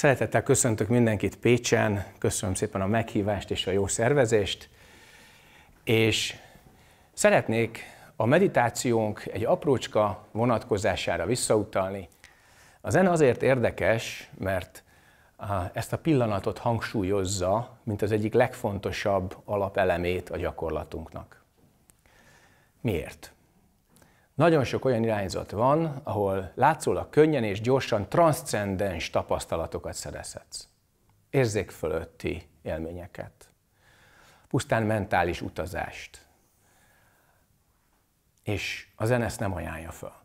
Szeretettel köszöntök mindenkit Pécsen, köszönöm szépen a meghívást és a jó szervezést, és szeretnék a meditációnk egy aprócska vonatkozására visszautalni. A zene azért érdekes, mert ezt a pillanatot hangsúlyozza, mint az egyik legfontosabb alapelemét a gyakorlatunknak. Miért? Nagyon sok olyan irányzat van, ahol látszólag könnyen és gyorsan transzcendens tapasztalatokat szerezhetsz. Érzék fölötti élményeket. Pusztán mentális utazást. És a zene ezt nem ajánlja fel.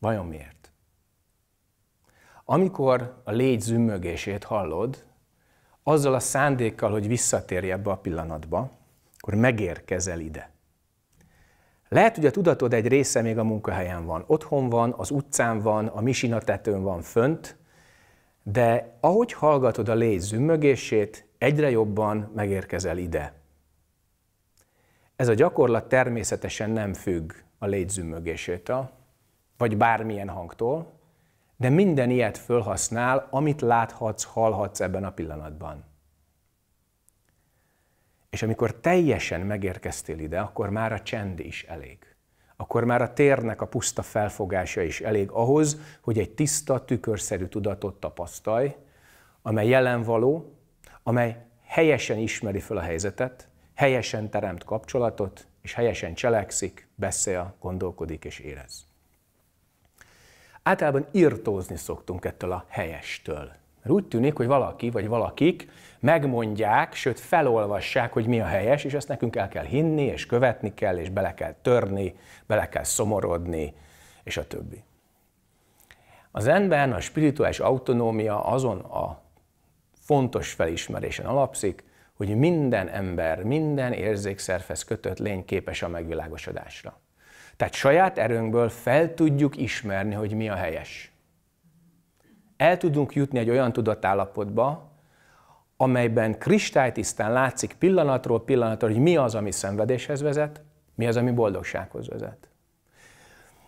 Vajon miért? Amikor a légy zümmögését hallod, azzal a szándékkal, hogy visszatérj ebbe a pillanatba, akkor megérkezel ide lehet, hogy a tudatod egy része még a munkahelyen van, otthon van, az utcán van, a misina tetőn van fönt, de ahogy hallgatod a légy zümmögését, egyre jobban megérkezel ide. Ez a gyakorlat természetesen nem függ a légy zümmögésétől, vagy bármilyen hangtól, de minden ilyet fölhasznál, amit láthatsz, hallhatsz ebben a pillanatban. És amikor teljesen megérkeztél ide, akkor már a csend is elég. Akkor már a térnek a puszta felfogása is elég ahhoz, hogy egy tiszta, tükörszerű tudatot tapasztalj, amely jelen való, amely helyesen ismeri fel a helyzetet, helyesen teremt kapcsolatot, és helyesen cselekszik, beszél, gondolkodik és érez. Általában irtózni szoktunk ettől a helyestől, mert úgy tűnik, hogy valaki vagy valakik megmondják, sőt felolvassák, hogy mi a helyes, és ezt nekünk el kell hinni, és követni kell, és bele kell törni, bele kell szomorodni, és a többi. Az ember a spirituális autonómia azon a fontos felismerésen alapszik, hogy minden ember, minden érzékszerfez kötött lény képes a megvilágosodásra. Tehát saját erőnkből fel tudjuk ismerni, hogy mi a helyes el tudunk jutni egy olyan tudatállapotba, amelyben kristálytisztán látszik pillanatról pillanatra, hogy mi az, ami szenvedéshez vezet, mi az, ami boldogsághoz vezet.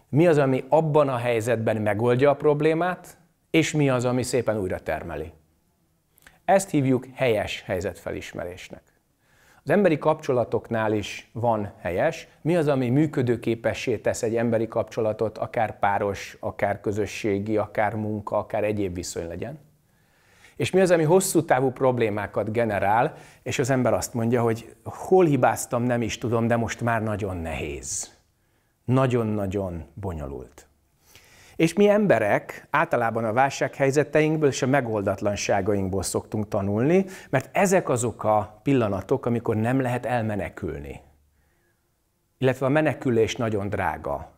Mi az, ami abban a helyzetben megoldja a problémát, és mi az, ami szépen újra termeli. Ezt hívjuk helyes helyzetfelismerésnek. Az emberi kapcsolatoknál is van helyes. Mi az, ami működőképessé tesz egy emberi kapcsolatot, akár páros, akár közösségi, akár munka, akár egyéb viszony legyen? És mi az, ami hosszú távú problémákat generál, és az ember azt mondja, hogy hol hibáztam, nem is tudom, de most már nagyon nehéz. Nagyon-nagyon bonyolult. És mi emberek általában a válsághelyzeteinkből és a megoldatlanságainkból szoktunk tanulni, mert ezek azok a pillanatok, amikor nem lehet elmenekülni. Illetve a menekülés nagyon drága.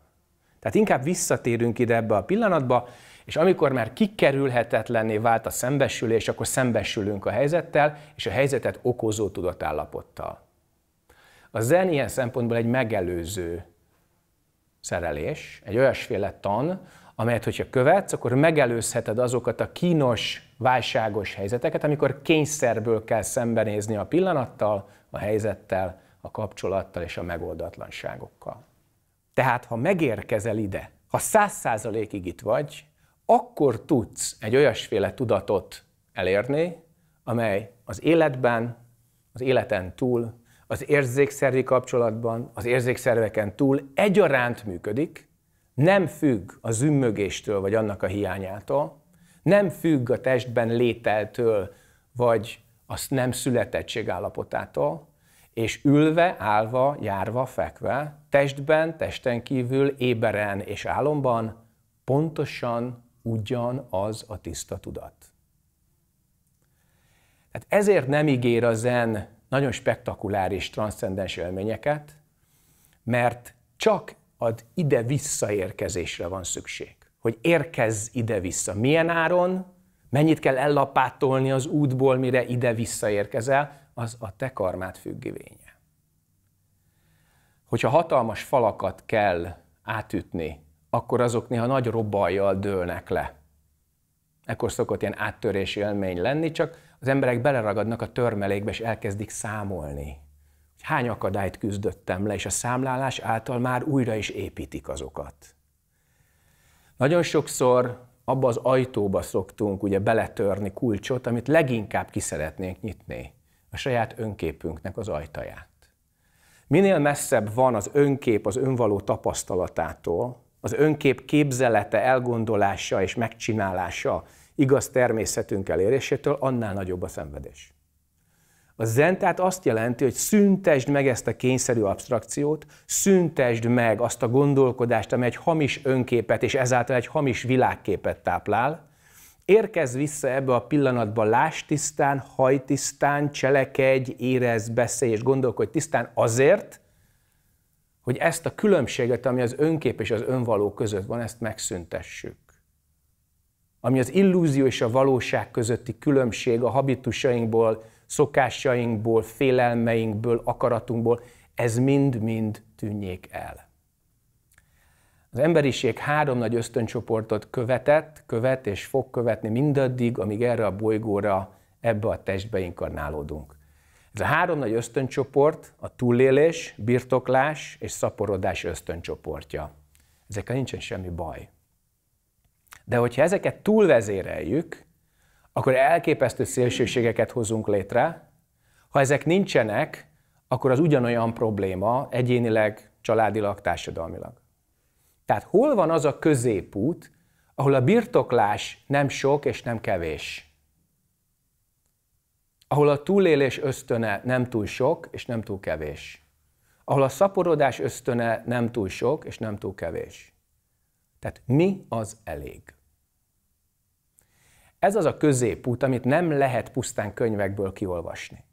Tehát inkább visszatérünk ide ebbe a pillanatba, és amikor már kikerülhetetlenné vált a szembesülés, akkor szembesülünk a helyzettel, és a helyzetet okozó tudatállapottal. A zen ilyen szempontból egy megelőző szerelés, egy olyasféle tan, amelyet, hogyha követsz, akkor megelőzheted azokat a kínos, válságos helyzeteket, amikor kényszerből kell szembenézni a pillanattal, a helyzettel, a kapcsolattal és a megoldatlanságokkal. Tehát, ha megérkezel ide, ha száz százalékig itt vagy, akkor tudsz egy olyasféle tudatot elérni, amely az életben, az életen túl, az érzékszervi kapcsolatban, az érzékszerveken túl egyaránt működik, nem függ a zümmögéstől, vagy annak a hiányától, nem függ a testben lételtől, vagy a nem születettség állapotától, és ülve, állva, járva, fekve, testben, testen kívül, éberen és álomban pontosan ugyanaz a tiszta tudat. Hát ezért nem ígér a zen nagyon spektakuláris transzcendens élményeket, mert csak ad ide visszaérkezésre van szükség. Hogy érkezz ide vissza. Milyen áron, mennyit kell ellapátolni az útból, mire ide visszaérkezel, az a te karmát függvénye. Hogyha hatalmas falakat kell átütni, akkor azok néha nagy robbajjal dőlnek le. Ekkor szokott ilyen áttörési élmény lenni, csak az emberek beleragadnak a törmelékbe, és elkezdik számolni hány akadályt küzdöttem le, és a számlálás által már újra is építik azokat. Nagyon sokszor abba az ajtóba szoktunk ugye beletörni kulcsot, amit leginkább ki szeretnénk nyitni, a saját önképünknek az ajtaját. Minél messzebb van az önkép az önvaló tapasztalatától, az önkép képzelete, elgondolása és megcsinálása igaz természetünk elérésétől, annál nagyobb a szenvedés. A zen tehát azt jelenti, hogy szüntesd meg ezt a kényszerű abstrakciót, szüntesd meg azt a gondolkodást, amely egy hamis önképet és ezáltal egy hamis világképet táplál, Érkezz vissza ebbe a pillanatba, láss tisztán, haj tisztán, cselekedj, érez, beszélj és gondolkodj tisztán azért, hogy ezt a különbséget, ami az önkép és az önvaló között van, ezt megszüntessük. Ami az illúzió és a valóság közötti különbség a habitusainkból szokásainkból, félelmeinkből, akaratunkból, ez mind-mind tűnjék el. Az emberiség három nagy ösztöncsoportot követett, követ és fog követni mindaddig, amíg erre a bolygóra, ebbe a testbe inkarnálódunk. Ez a három nagy ösztöncsoport a túlélés, birtoklás és szaporodás ösztöncsoportja. Ezekkel nincsen semmi baj. De hogyha ezeket túlvezéreljük, akkor elképesztő szélsőségeket hozunk létre. Ha ezek nincsenek, akkor az ugyanolyan probléma egyénileg, családilag, társadalmilag. Tehát hol van az a középút, ahol a birtoklás nem sok és nem kevés? Ahol a túlélés ösztöne nem túl sok és nem túl kevés? Ahol a szaporodás ösztöne nem túl sok és nem túl kevés? Tehát mi az elég? Ez az a középút, amit nem lehet pusztán könyvekből kiolvasni.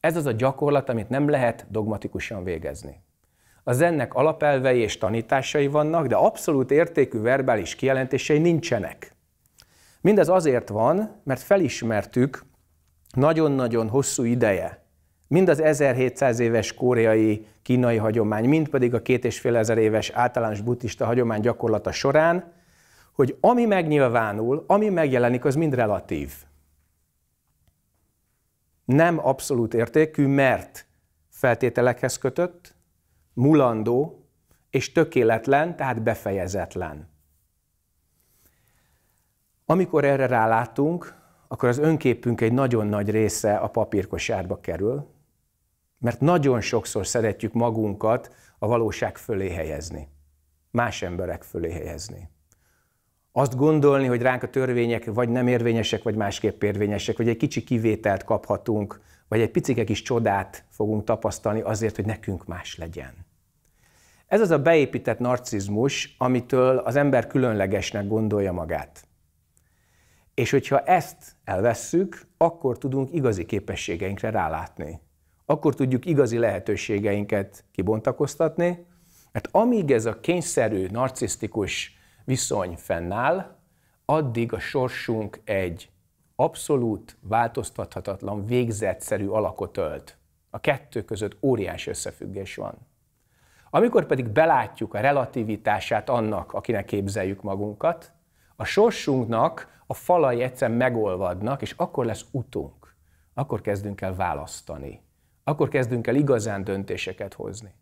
Ez az a gyakorlat, amit nem lehet dogmatikusan végezni. Az ennek alapelvei és tanításai vannak, de abszolút értékű verbális kijelentései nincsenek. Mindez azért van, mert felismertük nagyon-nagyon hosszú ideje, mind az 1700 éves koreai, kínai hagyomány, mind pedig a két és fél ezer éves általános buddhista hagyomány gyakorlata során, hogy ami megnyilvánul, ami megjelenik, az mind relatív. Nem abszolút értékű, mert feltételekhez kötött, mulandó és tökéletlen, tehát befejezetlen. Amikor erre rálátunk, akkor az önképünk egy nagyon nagy része a papírkosárba kerül, mert nagyon sokszor szeretjük magunkat a valóság fölé helyezni, más emberek fölé helyezni azt gondolni, hogy ránk a törvények vagy nem érvényesek, vagy másképp érvényesek, vagy egy kicsi kivételt kaphatunk, vagy egy picike kis csodát fogunk tapasztalni azért, hogy nekünk más legyen. Ez az a beépített narcizmus, amitől az ember különlegesnek gondolja magát. És hogyha ezt elvesszük, akkor tudunk igazi képességeinkre rálátni. Akkor tudjuk igazi lehetőségeinket kibontakoztatni, mert amíg ez a kényszerű, narcisztikus viszony fennáll, addig a sorsunk egy abszolút, változtathatatlan, végzetszerű alakot ölt. A kettő között óriási összefüggés van. Amikor pedig belátjuk a relativitását annak, akinek képzeljük magunkat, a sorsunknak a falai egyszer megolvadnak, és akkor lesz utunk. Akkor kezdünk el választani. Akkor kezdünk el igazán döntéseket hozni.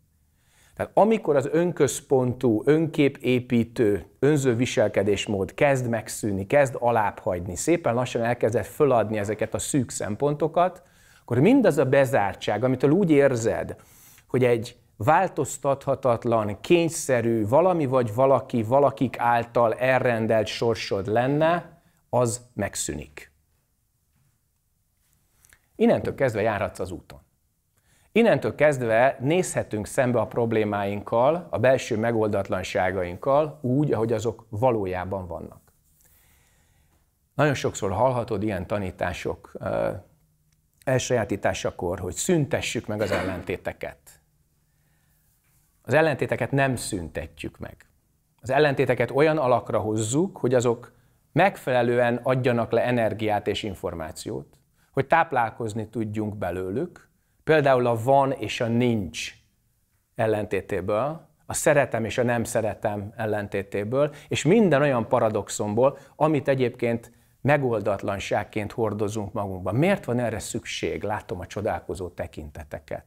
Tehát amikor az önközpontú, önképépítő, önző viselkedésmód kezd megszűni, kezd alábbhagyni, szépen lassan elkezdett föladni ezeket a szűk szempontokat, akkor mindaz a bezártság, amitől úgy érzed, hogy egy változtathatatlan, kényszerű, valami vagy valaki, valakik által elrendelt sorsod lenne, az megszűnik. Innentől kezdve járhatsz az úton. Innentől kezdve nézhetünk szembe a problémáinkkal, a belső megoldatlanságainkkal úgy, ahogy azok valójában vannak. Nagyon sokszor hallhatod ilyen tanítások elsajátításakor, hogy szüntessük meg az ellentéteket. Az ellentéteket nem szüntetjük meg. Az ellentéteket olyan alakra hozzuk, hogy azok megfelelően adjanak le energiát és információt, hogy táplálkozni tudjunk belőlük, Például a van és a nincs ellentétéből, a szeretem és a nem szeretem ellentétéből, és minden olyan paradoxomból, amit egyébként megoldatlanságként hordozunk magunkban. Miért van erre szükség? Látom a csodálkozó tekinteteket.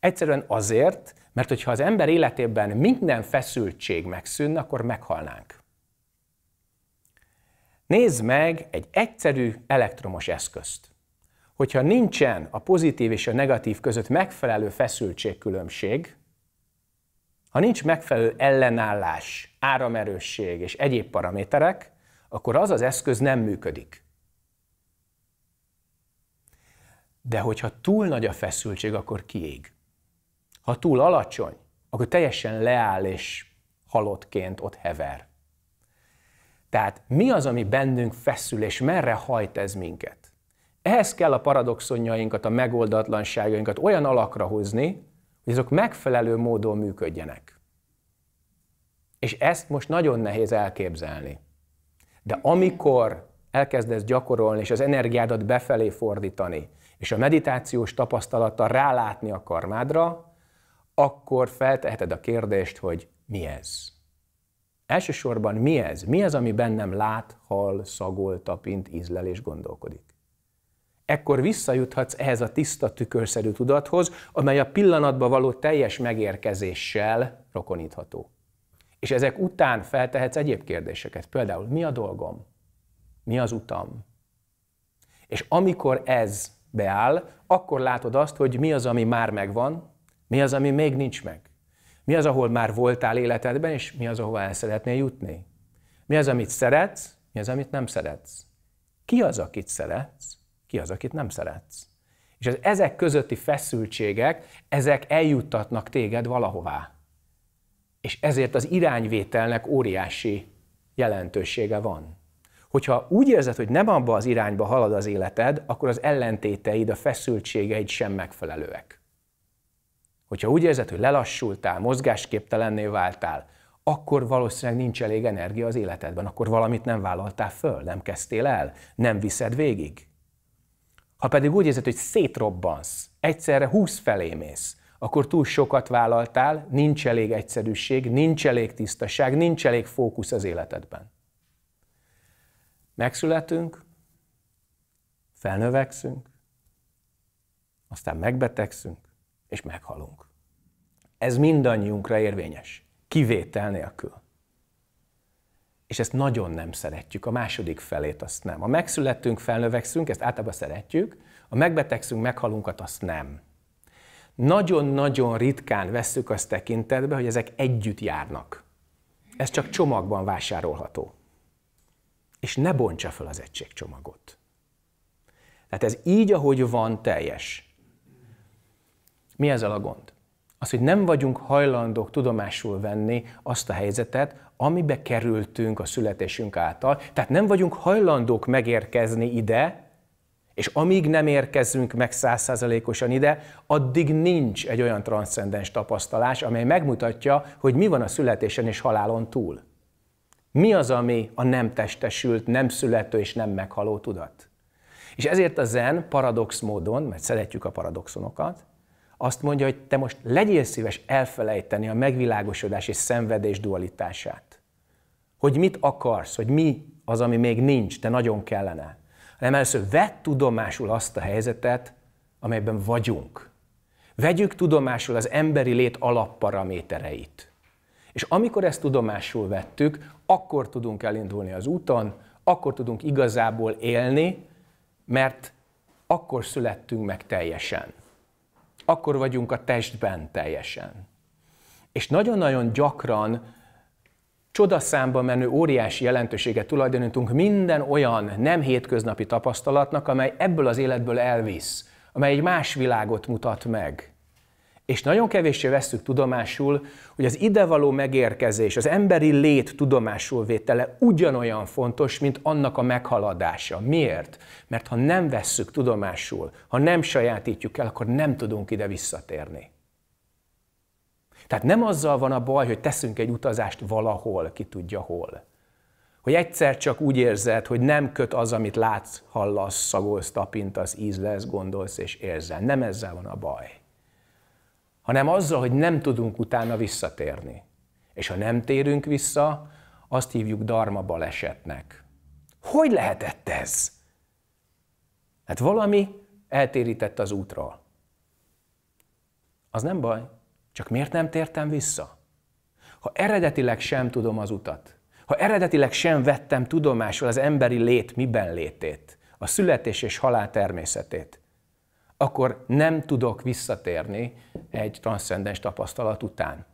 Egyszerűen azért, mert hogyha az ember életében minden feszültség megszűnne, akkor meghalnánk. Nézd meg egy egyszerű elektromos eszközt hogyha nincsen a pozitív és a negatív között megfelelő feszültségkülönbség, ha nincs megfelelő ellenállás, áramerősség és egyéb paraméterek, akkor az az eszköz nem működik. De hogyha túl nagy a feszültség, akkor kiég. Ha túl alacsony, akkor teljesen leáll és halottként ott hever. Tehát mi az, ami bennünk feszül, és merre hajt ez minket? Ehhez kell a paradoxonjainkat, a megoldatlanságainkat olyan alakra hozni, hogy azok megfelelő módon működjenek. És ezt most nagyon nehéz elképzelni. De amikor elkezdesz gyakorolni, és az energiádat befelé fordítani, és a meditációs tapasztalata rálátni a karmádra, akkor felteheted a kérdést, hogy mi ez? Elsősorban mi ez? Mi ez, ami bennem lát, hal, szagol, tapint, ízlel és gondolkodik? ekkor visszajuthatsz ehhez a tiszta tükörszerű tudathoz, amely a pillanatba való teljes megérkezéssel rokonítható. És ezek után feltehetsz egyéb kérdéseket, például mi a dolgom, mi az utam. És amikor ez beáll, akkor látod azt, hogy mi az, ami már megvan, mi az, ami még nincs meg. Mi az, ahol már voltál életedben, és mi az, ahova el szeretnél jutni. Mi az, amit szeretsz, mi az, amit nem szeretsz. Ki az, akit szeretsz, ki az, akit nem szeretsz? És az ezek közötti feszültségek, ezek eljuttatnak téged valahová. És ezért az irányvételnek óriási jelentősége van. Hogyha úgy érzed, hogy nem abba az irányba halad az életed, akkor az ellentéteid, a feszültségeid sem megfelelőek. Hogyha úgy érzed, hogy lelassultál, mozgásképtelenné váltál, akkor valószínűleg nincs elég energia az életedben, akkor valamit nem vállaltál föl, nem kezdtél el, nem viszed végig. Ha pedig úgy érzed, hogy szétrobbansz, egyszerre húsz felé mész, akkor túl sokat vállaltál, nincs elég egyszerűség, nincs elég tisztaság, nincs elég fókusz az életedben. Megszületünk, felnövekszünk, aztán megbetegszünk, és meghalunk. Ez mindannyiunkra érvényes, kivétel nélkül és ezt nagyon nem szeretjük, a második felét azt nem. A megszülettünk, felnövekszünk, ezt általában szeretjük, a megbetegszünk, meghalunkat azt nem. Nagyon-nagyon ritkán vesszük azt tekintetbe, hogy ezek együtt járnak. Ez csak csomagban vásárolható. És ne bontsa fel az egységcsomagot. Tehát ez így, ahogy van, teljes. Mi ez a gond? Az, hogy nem vagyunk hajlandók tudomásul venni azt a helyzetet, amibe kerültünk a születésünk által. Tehát nem vagyunk hajlandók megérkezni ide, és amíg nem érkezünk meg százszázalékosan ide, addig nincs egy olyan transzcendens tapasztalás, amely megmutatja, hogy mi van a születésen és halálon túl. Mi az, ami a nem testesült, nem születő és nem meghaló tudat? És ezért a zen paradox módon, mert szeretjük a paradoxonokat, azt mondja, hogy te most legyél szíves elfelejteni a megvilágosodás és szenvedés dualitását. Hogy mit akarsz, hogy mi az, ami még nincs, te nagyon kellene. Nem először vedd tudomásul azt a helyzetet, amelyben vagyunk. Vegyük tudomásul az emberi lét alapparamétereit. És amikor ezt tudomásul vettük, akkor tudunk elindulni az úton, akkor tudunk igazából élni, mert akkor születtünk meg teljesen akkor vagyunk a testben teljesen. És nagyon-nagyon gyakran csodaszámba menő óriási jelentőséget tulajdonítunk minden olyan nem hétköznapi tapasztalatnak, amely ebből az életből elvisz, amely egy más világot mutat meg, és nagyon kevéssé vesszük tudomásul, hogy az idevaló megérkezés, az emberi lét tudomásul vétele ugyanolyan fontos, mint annak a meghaladása. Miért? Mert ha nem vesszük tudomásul, ha nem sajátítjuk el, akkor nem tudunk ide visszatérni. Tehát nem azzal van a baj, hogy teszünk egy utazást valahol, ki tudja hol. Hogy egyszer csak úgy érzed, hogy nem köt az, amit látsz, hallasz, szagolsz, tapintasz, ízlesz, gondolsz és érzel. Nem ezzel van a baj hanem azzal, hogy nem tudunk utána visszatérni. És ha nem térünk vissza, azt hívjuk darma balesetnek. Hogy lehetett ez? Hát valami eltérített az útról. Az nem baj, csak miért nem tértem vissza? Ha eredetileg sem tudom az utat, ha eredetileg sem vettem tudomásul az emberi lét miben létét, a születés és halál természetét, akkor nem tudok visszatérni egy transzcendens tapasztalat után.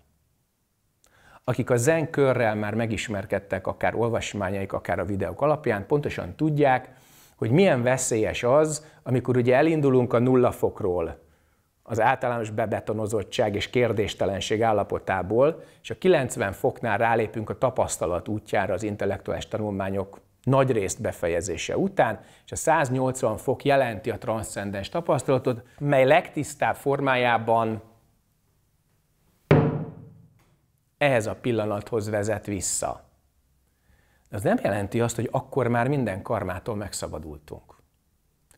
Akik a zen körrel már megismerkedtek, akár olvasmányaik, akár a videók alapján, pontosan tudják, hogy milyen veszélyes az, amikor ugye elindulunk a nulla fokról, az általános bebetonozottság és kérdéstelenség állapotából, és a 90 foknál rálépünk a tapasztalat útjára az intellektuális tanulmányok nagy részt befejezése után, és a 180 fok jelenti a transzcendens tapasztalatot, mely legtisztább formájában ehhez a pillanathoz vezet vissza. De az nem jelenti azt, hogy akkor már minden karmától megszabadultunk.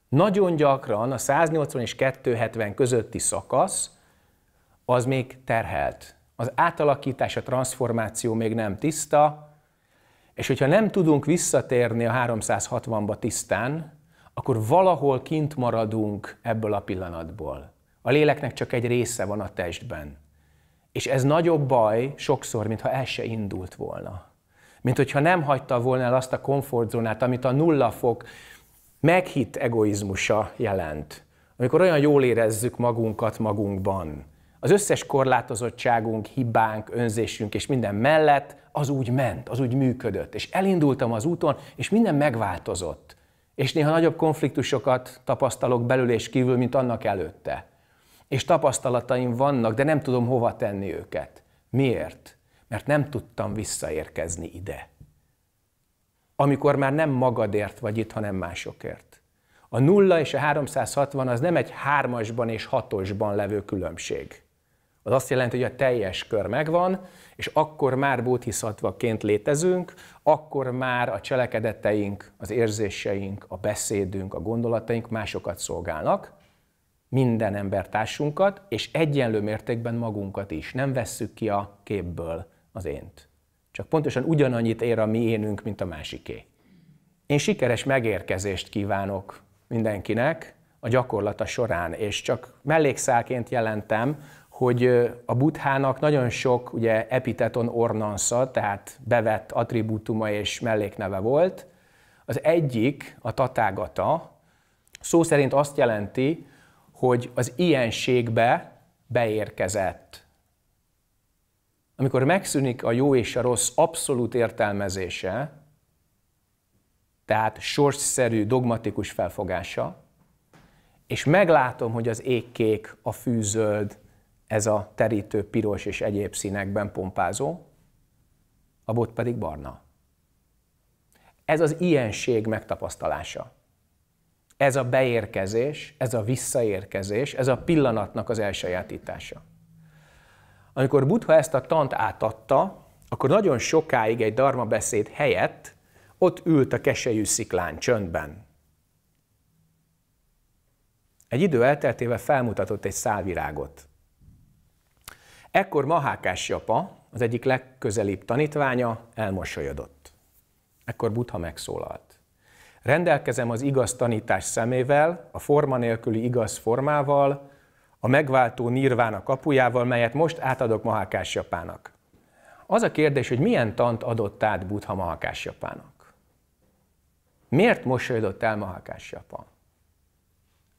Nagyon gyakran a 180 és 270 közötti szakasz az még terhelt. Az átalakítás, a transformáció még nem tiszta, és hogyha nem tudunk visszatérni a 360-ba tisztán, akkor valahol kint maradunk ebből a pillanatból. A léleknek csak egy része van a testben. És ez nagyobb baj sokszor, mintha el se indult volna. Mint hogyha nem hagyta volna el azt a komfortzónát, amit a nulla fok meghitt egoizmusa jelent. Amikor olyan jól érezzük magunkat magunkban, az összes korlátozottságunk, hibánk, önzésünk és minden mellett az úgy ment, az úgy működött. És elindultam az úton, és minden megváltozott. És néha nagyobb konfliktusokat tapasztalok belül és kívül, mint annak előtte. És tapasztalataim vannak, de nem tudom hova tenni őket. Miért? Mert nem tudtam visszaérkezni ide. Amikor már nem magadért vagy itt, hanem másokért. A nulla és a 360 az nem egy hármasban és hatosban levő különbség az azt jelenti, hogy a teljes kör megvan, és akkor már bódhiszatvaként létezünk, akkor már a cselekedeteink, az érzéseink, a beszédünk, a gondolataink másokat szolgálnak, minden embertársunkat, és egyenlő mértékben magunkat is. Nem vesszük ki a képből az ént. Csak pontosan ugyanannyit ér a mi énünk, mint a másiké. Én sikeres megérkezést kívánok mindenkinek a gyakorlata során, és csak mellékszálként jelentem, hogy a buthának nagyon sok ugye, epiteton ornansza, tehát bevett attribútuma és mellékneve volt. Az egyik, a tatágata, szó szerint azt jelenti, hogy az ilyenségbe beérkezett. Amikor megszűnik a jó és a rossz abszolút értelmezése, tehát sorsszerű, dogmatikus felfogása, és meglátom, hogy az égkék, a fűzöld, ez a terítő piros és egyéb színekben pompázó, a bot pedig barna. Ez az ilyenség megtapasztalása. Ez a beérkezés, ez a visszaérkezés, ez a pillanatnak az elsajátítása. Amikor Buddha ezt a tant átadta, akkor nagyon sokáig egy darma beszéd helyett ott ült a keselyű sziklán csöndben. Egy idő elteltével felmutatott egy szálvirágot, Ekkor Mahákás Japa, az egyik legközelibb tanítványa, elmosolyodott. Ekkor Buddha megszólalt. Rendelkezem az igaz tanítás szemével, a forma nélküli igaz formával, a megváltó nirvána kapujával, melyet most átadok Mahákás Japának. Az a kérdés, hogy milyen tant adott át Buddha Mahákás Japának? Miért mosolyodott el Mahákás Japa?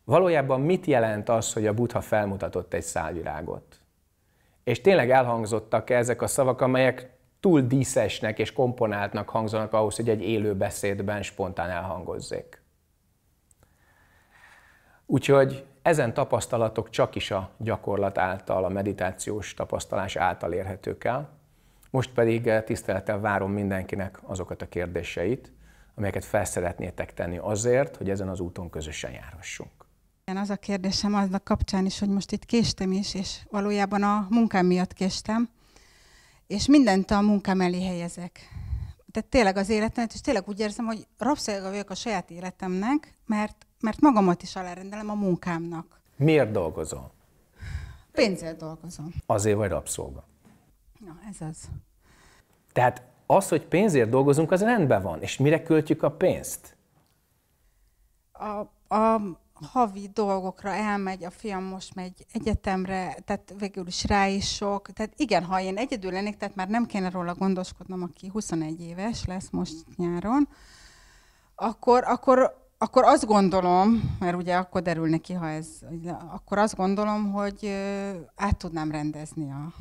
Valójában mit jelent az, hogy a Buddha felmutatott egy szálvirágot? És tényleg elhangzottak ezek a szavak, amelyek túl díszesnek és komponáltnak hangzanak ahhoz, hogy egy élő beszédben spontán elhangozzék. Úgyhogy ezen tapasztalatok csak is a gyakorlat által, a meditációs tapasztalás által érhetők el. Most pedig eh, tisztelettel várom mindenkinek azokat a kérdéseit, amelyeket felszeretnétek tenni azért, hogy ezen az úton közösen járhassunk. Az a kérdésem aznak kapcsán is, hogy most itt késtem is, és valójában a munkám miatt késtem, és mindent a munkám elé helyezek. Tehát tényleg az életemet, és tényleg úgy érzem, hogy rabszolga vagyok a saját életemnek, mert, mert magamat is alárendelem a munkámnak. Miért dolgozol? Pénzért dolgozom. Azért vagy rabszolga. Na, ez az. Tehát az, hogy pénzért dolgozunk, az rendben van. És mire költjük a pénzt? A, a havi dolgokra elmegy, a fiam most megy egyetemre, tehát végül is rá is sok. Tehát igen, ha én egyedül lennék, tehát már nem kéne róla gondoskodnom, aki 21 éves lesz most nyáron, akkor, akkor, akkor azt gondolom, mert ugye akkor derül neki, ha ez, akkor azt gondolom, hogy át tudnám rendezni a...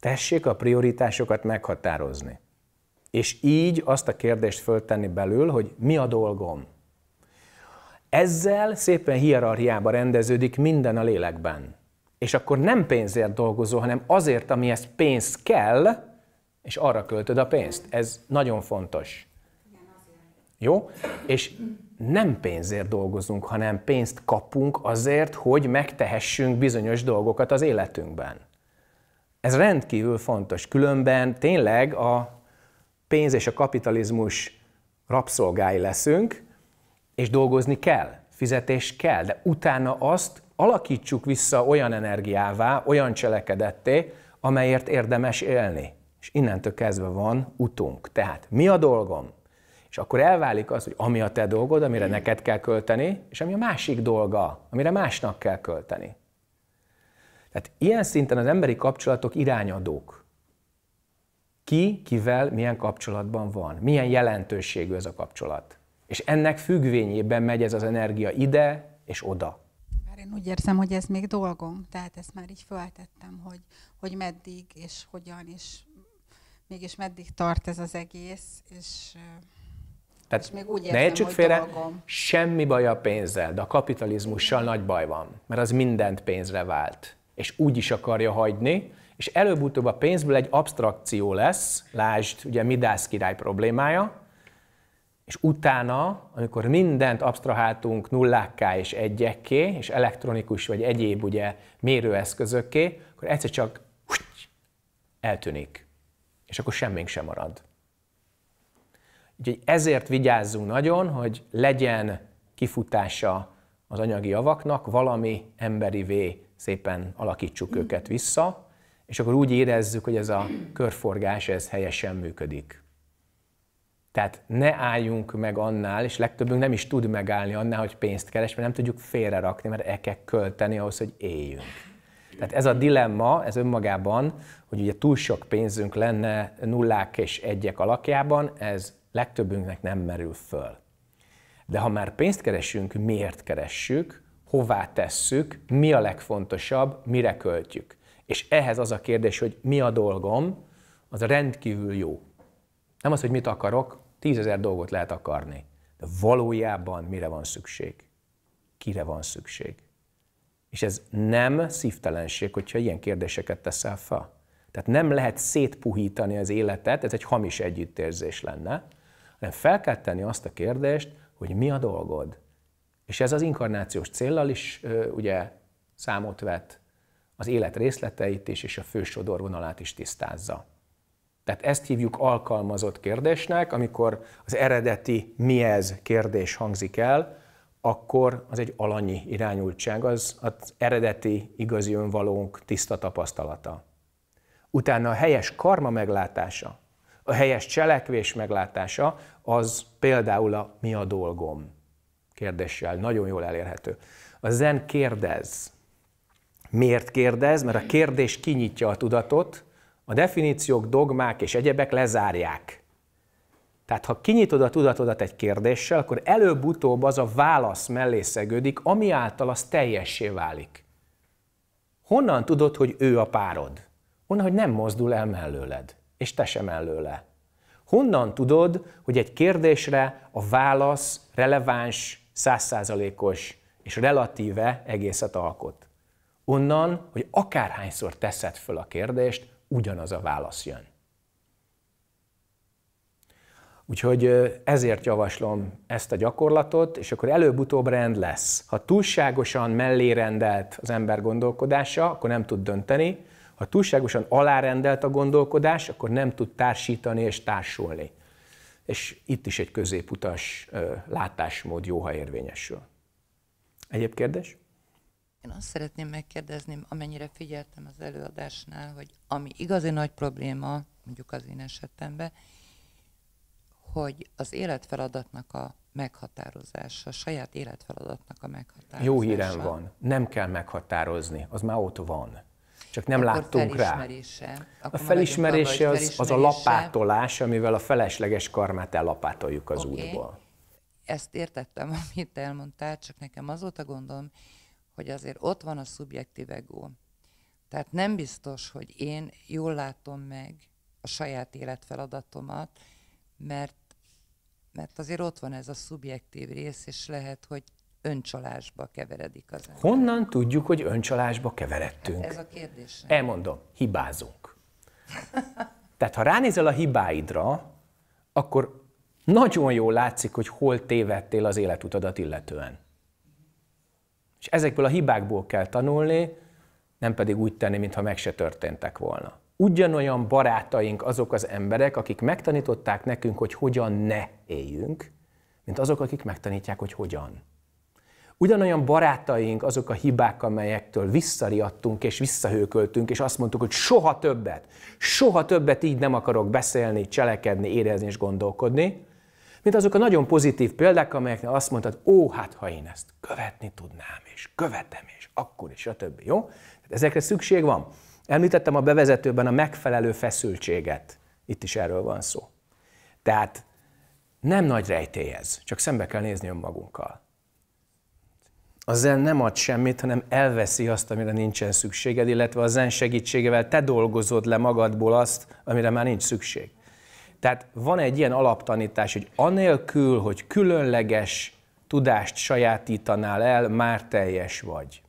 Tessék a prioritásokat meghatározni. És így azt a kérdést föltenni belül, hogy mi a dolgom, ezzel szépen hierarchiába rendeződik minden a lélekben. És akkor nem pénzért dolgozó, hanem azért, amihez pénz kell, és arra költöd a pénzt. Ez nagyon fontos. Jó? És nem pénzért dolgozunk, hanem pénzt kapunk azért, hogy megtehessünk bizonyos dolgokat az életünkben. Ez rendkívül fontos, különben tényleg a pénz és a kapitalizmus rabszolgái leszünk, és dolgozni kell, fizetés kell, de utána azt alakítsuk vissza olyan energiává, olyan cselekedetté, amelyért érdemes élni. És innentől kezdve van utunk. Tehát mi a dolgom? És akkor elválik az, hogy ami a te dolgod, amire neked kell költeni, és ami a másik dolga, amire másnak kell költeni. Tehát ilyen szinten az emberi kapcsolatok irányadók. Ki, kivel, milyen kapcsolatban van, milyen jelentőségű ez a kapcsolat. És ennek függvényében megy ez az energia ide és oda. Már én úgy érzem, hogy ez még dolgom, tehát ezt már így feltettem, hogy, hogy meddig és hogyan, és mégis meddig tart ez az egész, és tehát és még úgy érzem, ne értsük félre, dolgom. semmi baj a pénzzel, de a kapitalizmussal nagy baj van, mert az mindent pénzre vált, és úgy is akarja hagyni, és előbb-utóbb a pénzből egy abstrakció lesz, lásd, ugye Midász király problémája, és utána, amikor mindent abstraháltunk nullákká és egyekké, és elektronikus vagy egyéb ugye mérőeszközökké, akkor egyszer csak eltűnik, és akkor semmink sem marad. Úgyhogy ezért vigyázzunk nagyon, hogy legyen kifutása az anyagi javaknak, valami emberivé szépen alakítsuk őket vissza, és akkor úgy érezzük, hogy ez a körforgás, ez helyesen működik. Tehát ne álljunk meg annál, és legtöbbünk nem is tud megállni annál, hogy pénzt keres, mert nem tudjuk félrerakni, mert el kell költeni ahhoz, hogy éljünk. Tehát ez a dilemma, ez önmagában, hogy ugye túl sok pénzünk lenne nullák és egyek alakjában, ez legtöbbünknek nem merül föl. De ha már pénzt keresünk, miért keressük, hová tesszük, mi a legfontosabb, mire költjük. És ehhez az a kérdés, hogy mi a dolgom, az rendkívül jó. Nem az, hogy mit akarok, tízezer dolgot lehet akarni. De valójában mire van szükség? Kire van szükség? És ez nem szívtelenség, hogyha ilyen kérdéseket teszel fel. Tehát nem lehet szétpuhítani az életet, ez egy hamis együttérzés lenne, hanem fel kell tenni azt a kérdést, hogy mi a dolgod. És ez az inkarnációs céllal is ugye számot vet, az élet részleteit is, és a fősodor vonalát is tisztázza. Tehát ezt hívjuk alkalmazott kérdésnek, amikor az eredeti mi ez kérdés hangzik el, akkor az egy alanyi irányultság, az az eredeti igazi önvalónk tiszta tapasztalata. Utána a helyes karma meglátása, a helyes cselekvés meglátása, az például a mi a dolgom kérdéssel nagyon jól elérhető. A zen kérdez. Miért kérdez? Mert a kérdés kinyitja a tudatot, a definíciók, dogmák és egyebek lezárják. Tehát ha kinyitod a tudatodat egy kérdéssel, akkor előbb-utóbb az a válasz mellé szegődik, ami által az teljessé válik. Honnan tudod, hogy ő a párod? Honnan, hogy nem mozdul el mellőled, és te sem mellőle. Honnan tudod, hogy egy kérdésre a válasz releváns, százszázalékos és relatíve egészet alkot? Onnan, hogy akárhányszor teszed föl a kérdést, ugyanaz a válasz jön. Úgyhogy ezért javaslom ezt a gyakorlatot, és akkor előbb-utóbb rend lesz. Ha túlságosan mellérendelt az ember gondolkodása, akkor nem tud dönteni. Ha túlságosan alárendelt a gondolkodás, akkor nem tud társítani és társulni. És itt is egy középutas látásmód jó, ha érvényesül. Egyéb kérdés? Én azt szeretném megkérdezni, amennyire figyeltem az előadásnál, hogy ami igazi nagy probléma, mondjuk az én esetemben, hogy az életfeladatnak a meghatározása, a saját életfeladatnak a meghatározása. Jó hírem van, nem kell meghatározni, az már ott van. Csak nem Akkor láttunk rá. a felismerése az, az a lapátolás, amivel a felesleges karmát ellapátoljuk az okay. útból. Ezt értettem, amit elmondtál, csak nekem az volt a gondom, hogy azért ott van a szubjektív ego. Tehát nem biztos, hogy én jól látom meg a saját életfeladatomat, mert, mert azért ott van ez a szubjektív rész, és lehet, hogy öncsalásba keveredik az ember. Honnan tudjuk, hogy öncsalásba keveredtünk? Hát ez a kérdés. Elmondom, hibázunk. Tehát ha ránézel a hibáidra, akkor nagyon jól látszik, hogy hol tévedtél az életutadat illetően. És ezekből a hibákból kell tanulni, nem pedig úgy tenni, mintha meg se történtek volna. Ugyanolyan barátaink azok az emberek, akik megtanították nekünk, hogy hogyan ne éljünk, mint azok, akik megtanítják, hogy hogyan. Ugyanolyan barátaink azok a hibák, amelyektől visszariadtunk és visszahőköltünk, és azt mondtuk, hogy soha többet, soha többet így nem akarok beszélni, cselekedni, érezni és gondolkodni, mint azok a nagyon pozitív példák, amelyeknél azt mondtad, ó, hát ha én ezt követni tudnám, és követem, és akkor, és a többi, jó? Tehát ezekre szükség van. Említettem a bevezetőben a megfelelő feszültséget. Itt is erről van szó. Tehát nem nagy rejtély ez, csak szembe kell nézni önmagunkkal. zen nem ad semmit, hanem elveszi azt, amire nincsen szükséged, illetve a zen segítségével te dolgozod le magadból azt, amire már nincs szükség. Tehát van egy ilyen alaptanítás, hogy anélkül, hogy különleges tudást sajátítanál el, már teljes vagy.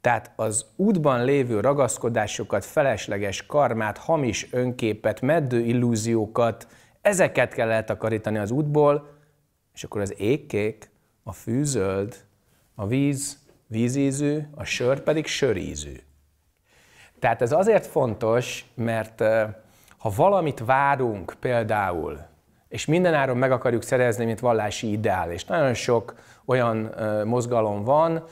Tehát az útban lévő ragaszkodásokat, felesleges karmát, hamis önképet, meddő illúziókat, ezeket kell eltakarítani az útból, és akkor az ékkék, a fűzöld, a víz vízízű, a sör pedig sörízű. Tehát ez azért fontos, mert ha valamit várunk például, és mindenáron meg akarjuk szerezni, mint vallási ideál, és nagyon sok olyan mozgalom van,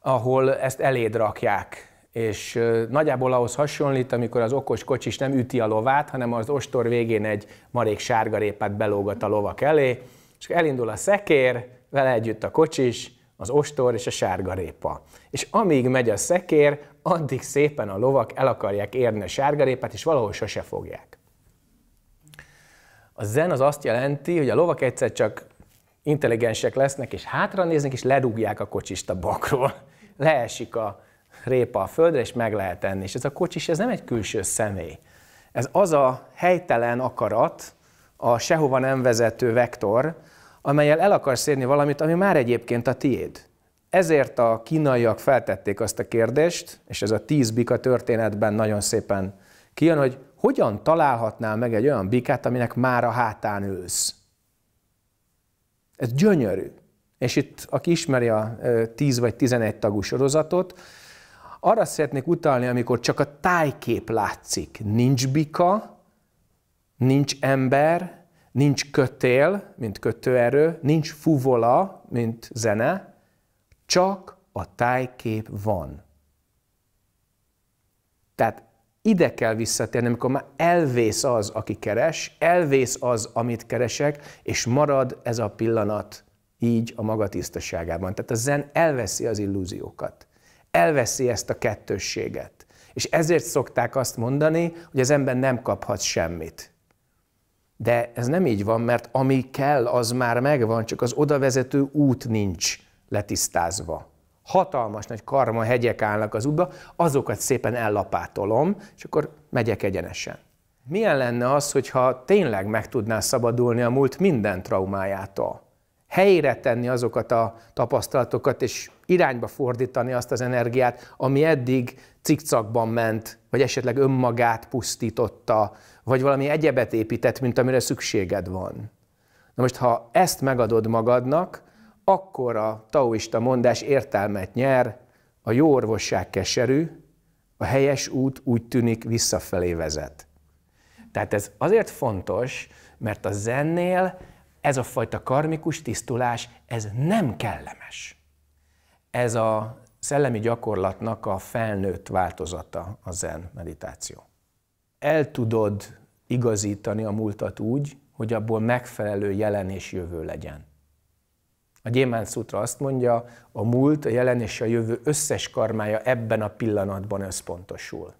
ahol ezt eléd rakják, és nagyjából ahhoz hasonlít, amikor az okos kocsis nem üti a lovát, hanem az ostor végén egy marék sárgarépát belógat a lovak elé, és elindul a szekér, vele együtt a kocsis, az ostor és a sárga répa. És amíg megy a szekér, addig szépen a lovak el akarják érni a sárgarépát, és valahol sose fogják. A zen az azt jelenti, hogy a lovak egyszer csak intelligensek lesznek, és hátra néznek, és ledugják a kocsist a bakról. Leesik a répa a földre, és meg lehet enni. És ez a kocsis, ez nem egy külső személy. Ez az a helytelen akarat, a sehova nem vezető vektor, amelyel el akarsz érni valamit, ami már egyébként a tiéd. Ezért a kínaiak feltették azt a kérdést, és ez a tíz bika történetben nagyon szépen kijön, hogy hogyan találhatnál meg egy olyan bikát, aminek már a hátán ülsz. Ez gyönyörű. És itt, aki ismeri a 10 vagy 11 tagú sorozatot, arra szeretnék utalni, amikor csak a tájkép látszik. Nincs bika, nincs ember, Nincs kötél, mint kötőerő, nincs fuvola, mint zene, csak a tájkép van. Tehát ide kell visszatérni, amikor már elvész az, aki keres, elvész az, amit keresek, és marad ez a pillanat így a maga tisztaságában. Tehát a zen elveszi az illúziókat, elveszi ezt a kettősséget. És ezért szokták azt mondani, hogy az ember nem kaphat semmit. De ez nem így van, mert ami kell, az már megvan, csak az odavezető út nincs letisztázva. Hatalmas nagy karma hegyek állnak az útba, azokat szépen ellapátolom, és akkor megyek egyenesen. Milyen lenne az, hogyha tényleg meg tudnál szabadulni a múlt minden traumájától? Helyére tenni azokat a tapasztalatokat, és irányba fordítani azt az energiát, ami eddig cikcakban ment, vagy esetleg önmagát pusztította, vagy valami egyebet épített, mint amire szükséged van. Na most, ha ezt megadod magadnak, akkor a taoista mondás értelmet nyer, a jó orvosság keserű, a helyes út úgy tűnik visszafelé vezet. Tehát ez azért fontos, mert a zennél ez a fajta karmikus tisztulás, ez nem kellemes. Ez a szellemi gyakorlatnak a felnőtt változata a zen meditáció el tudod igazítani a múltat úgy, hogy abból megfelelő jelen és jövő legyen. A Gyémán Szutra azt mondja, a múlt, a jelen és a jövő összes karmája ebben a pillanatban összpontosul.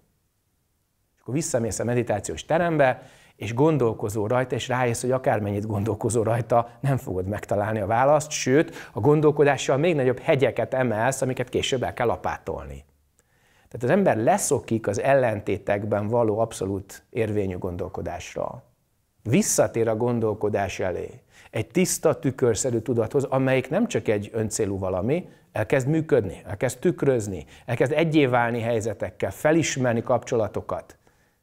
És akkor visszamész a meditációs terembe, és gondolkozó rajta, és rájössz, hogy akármennyit gondolkozó rajta, nem fogod megtalálni a választ, sőt, a gondolkodással még nagyobb hegyeket emelsz, amiket később el kell lapátolni. Tehát az ember leszokik az ellentétekben való abszolút érvényű gondolkodásra. Visszatér a gondolkodás elé. Egy tiszta, tükörszerű tudathoz, amelyik nem csak egy öncélú valami, elkezd működni, elkezd tükrözni, elkezd egyéválni helyzetekkel, felismerni kapcsolatokat,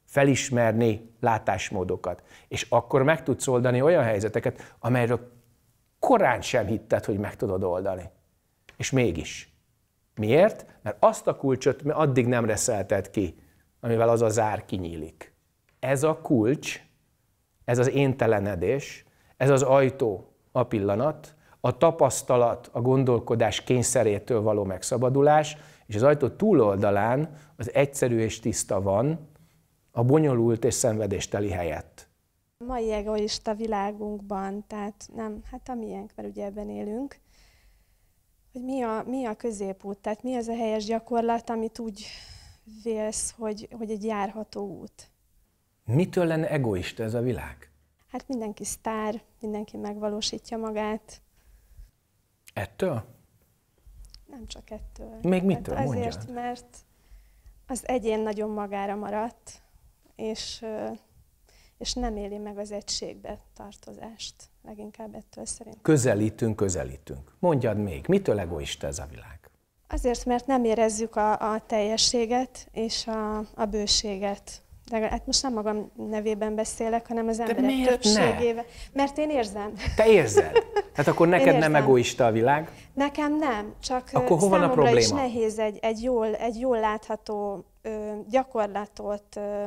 felismerni látásmódokat. És akkor meg tudsz oldani olyan helyzeteket, amelyről korán sem hitted, hogy meg tudod oldani. És mégis. Miért? Mert azt a kulcsot addig nem reszelted ki, amivel az a zár kinyílik. Ez a kulcs, ez az éntelenedés, ez az ajtó a pillanat, a tapasztalat, a gondolkodás kényszerétől való megszabadulás, és az ajtó túloldalán az egyszerű és tiszta van, a bonyolult és szenvedésteli helyett. A mai egoista világunkban, tehát nem, hát a mert ugye ebben élünk, hogy mi a, mi a középút, tehát mi az a helyes gyakorlat, amit úgy vélsz, hogy, hogy egy járható út. Mitől lenne egoista ez a világ? Hát mindenki sztár, mindenki megvalósítja magát. Ettől? Nem csak ettől. Még hát mitől, hát Azért, mondjad. mert az egyén nagyon magára maradt, és, és nem éli meg az egységbe tartozást leginkább ettől szerint. Közelítünk, közelítünk. Mondjad még, mitől egoista ez a világ? Azért, mert nem érezzük a, a teljességet és a, a bőséget. De hát most nem magam nevében beszélek, hanem az emberek miért többségével. Ne? Mert én érzem. Te érzed? hát akkor neked nem egoista a világ? Nekem nem, csak akkor hol van a probléma? is nehéz egy, egy, jól, egy jól látható ö, gyakorlatot, ö,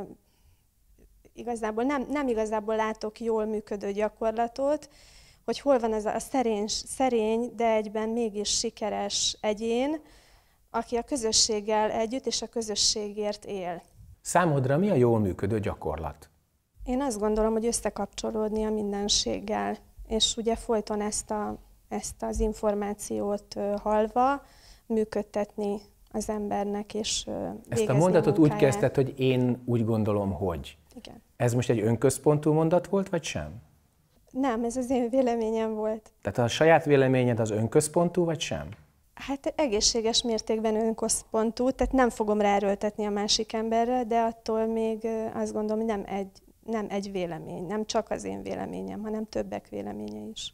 igazából nem, nem igazából látok jól működő gyakorlatot, hogy hol van ez a szerény, szerény, de egyben mégis sikeres egyén, aki a közösséggel együtt és a közösségért él. Számodra mi a jól működő gyakorlat? Én azt gondolom, hogy összekapcsolódni a mindenséggel, és ugye folyton ezt, a, ezt az információt hallva működtetni az embernek, és Ezt a mondatot munkáját. úgy kezdted, hogy én úgy gondolom, hogy. Igen. Ez most egy önközpontú mondat volt, vagy sem? Nem, ez az én véleményem volt. Tehát a saját véleményed az önközpontú, vagy sem? Hát egészséges mértékben önközpontú, tehát nem fogom ráerőltetni a másik emberre, de attól még azt gondolom, hogy nem egy, nem egy vélemény, nem csak az én véleményem, hanem többek véleménye is.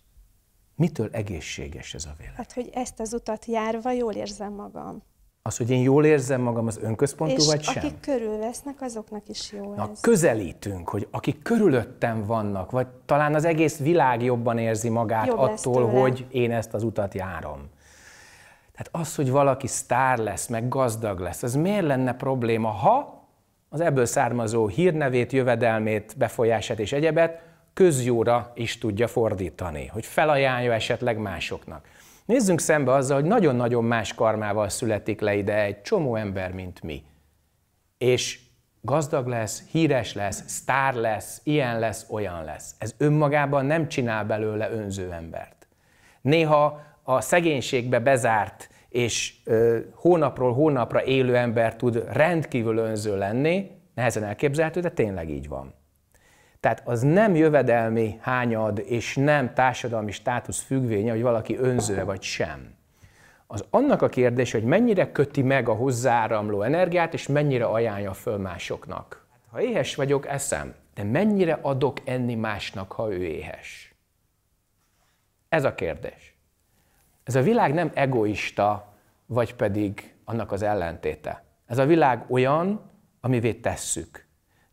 Mitől egészséges ez a vélemény? Hát, hogy ezt az utat járva jól érzem magam. Az, hogy én jól érzem magam, az önközpontú és vagy sem? akik körülvesznek, azoknak is jó Na, ez. közelítünk, hogy akik körülöttem vannak, vagy talán az egész világ jobban érzi magát Jobb attól, hogy én ezt az utat járom. Tehát az, hogy valaki sztár lesz, meg gazdag lesz, az miért lenne probléma, ha az ebből származó hírnevét, jövedelmét, befolyását és egyebet közjóra is tudja fordítani, hogy felajánlja esetleg másoknak. Nézzünk szembe azzal, hogy nagyon-nagyon más karmával születik le ide egy csomó ember, mint mi. És gazdag lesz, híres lesz, sztár lesz, ilyen lesz, olyan lesz. Ez önmagában nem csinál belőle önző embert. Néha a szegénységbe bezárt és ö, hónapról hónapra élő ember tud rendkívül önző lenni, nehezen elképzelhető, de tényleg így van. Tehát az nem jövedelmi hányad és nem társadalmi státusz függvénye, hogy valaki önző vagy sem. Az annak a kérdés, hogy mennyire köti meg a hozzáramló energiát, és mennyire ajánlja föl másoknak. Hát, ha éhes vagyok, eszem, de mennyire adok enni másnak, ha ő éhes? Ez a kérdés. Ez a világ nem egoista, vagy pedig annak az ellentéte. Ez a világ olyan, amivé tesszük.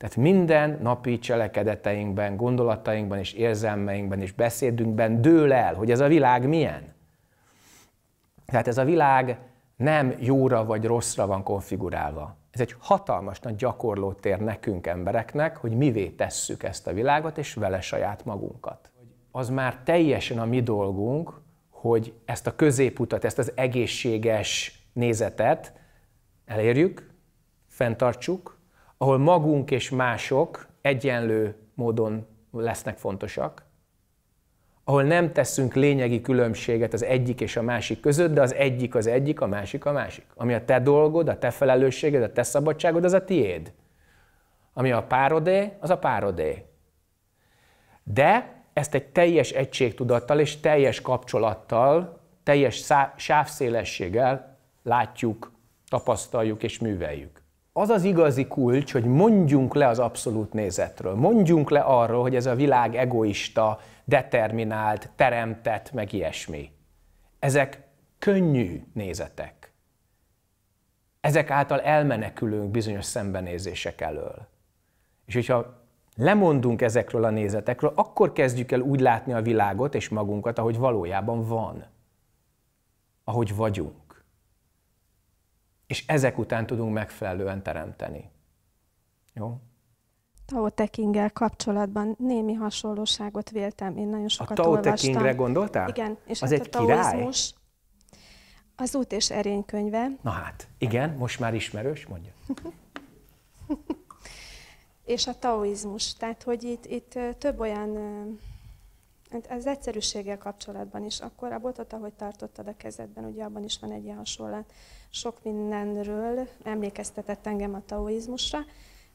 Tehát minden napi cselekedeteinkben, gondolatainkban és érzelmeinkben és beszédünkben dől el, hogy ez a világ milyen. Tehát ez a világ nem jóra vagy rosszra van konfigurálva. Ez egy hatalmas nagy gyakorlótér nekünk embereknek, hogy mivé tesszük ezt a világot, és vele saját magunkat. Az már teljesen a mi dolgunk, hogy ezt a középutat, ezt az egészséges nézetet elérjük, fenntartsuk, ahol magunk és mások egyenlő módon lesznek fontosak, ahol nem teszünk lényegi különbséget az egyik és a másik között, de az egyik az egyik, a másik a másik. Ami a te dolgod, a te felelősséged, a te szabadságod, az a tiéd. Ami a párodé, az a párodé. De ezt egy teljes egységtudattal és teljes kapcsolattal, teljes sávszélességgel látjuk, tapasztaljuk és műveljük az az igazi kulcs, hogy mondjunk le az abszolút nézetről, mondjunk le arról, hogy ez a világ egoista, determinált, teremtett, meg ilyesmi. Ezek könnyű nézetek. Ezek által elmenekülünk bizonyos szembenézések elől. És hogyha lemondunk ezekről a nézetekről, akkor kezdjük el úgy látni a világot és magunkat, ahogy valójában van, ahogy vagyunk és ezek után tudunk megfelelően teremteni. Jó? Tao Tekingel kapcsolatban némi hasonlóságot véltem, én nagyon sokat a olvastam. A Tao Tekingre gondoltál? Igen. És az hát egy a király? Az út és erény könyve. Na hát, igen, most már ismerős, mondja. és a taoizmus, tehát hogy itt, itt több olyan Hát az egyszerűséggel kapcsolatban is, akkor a botot, ahogy tartottad a kezedben, ugye abban is van egy ilyen hasonlat, sok mindenről emlékeztetett engem a taoizmusra,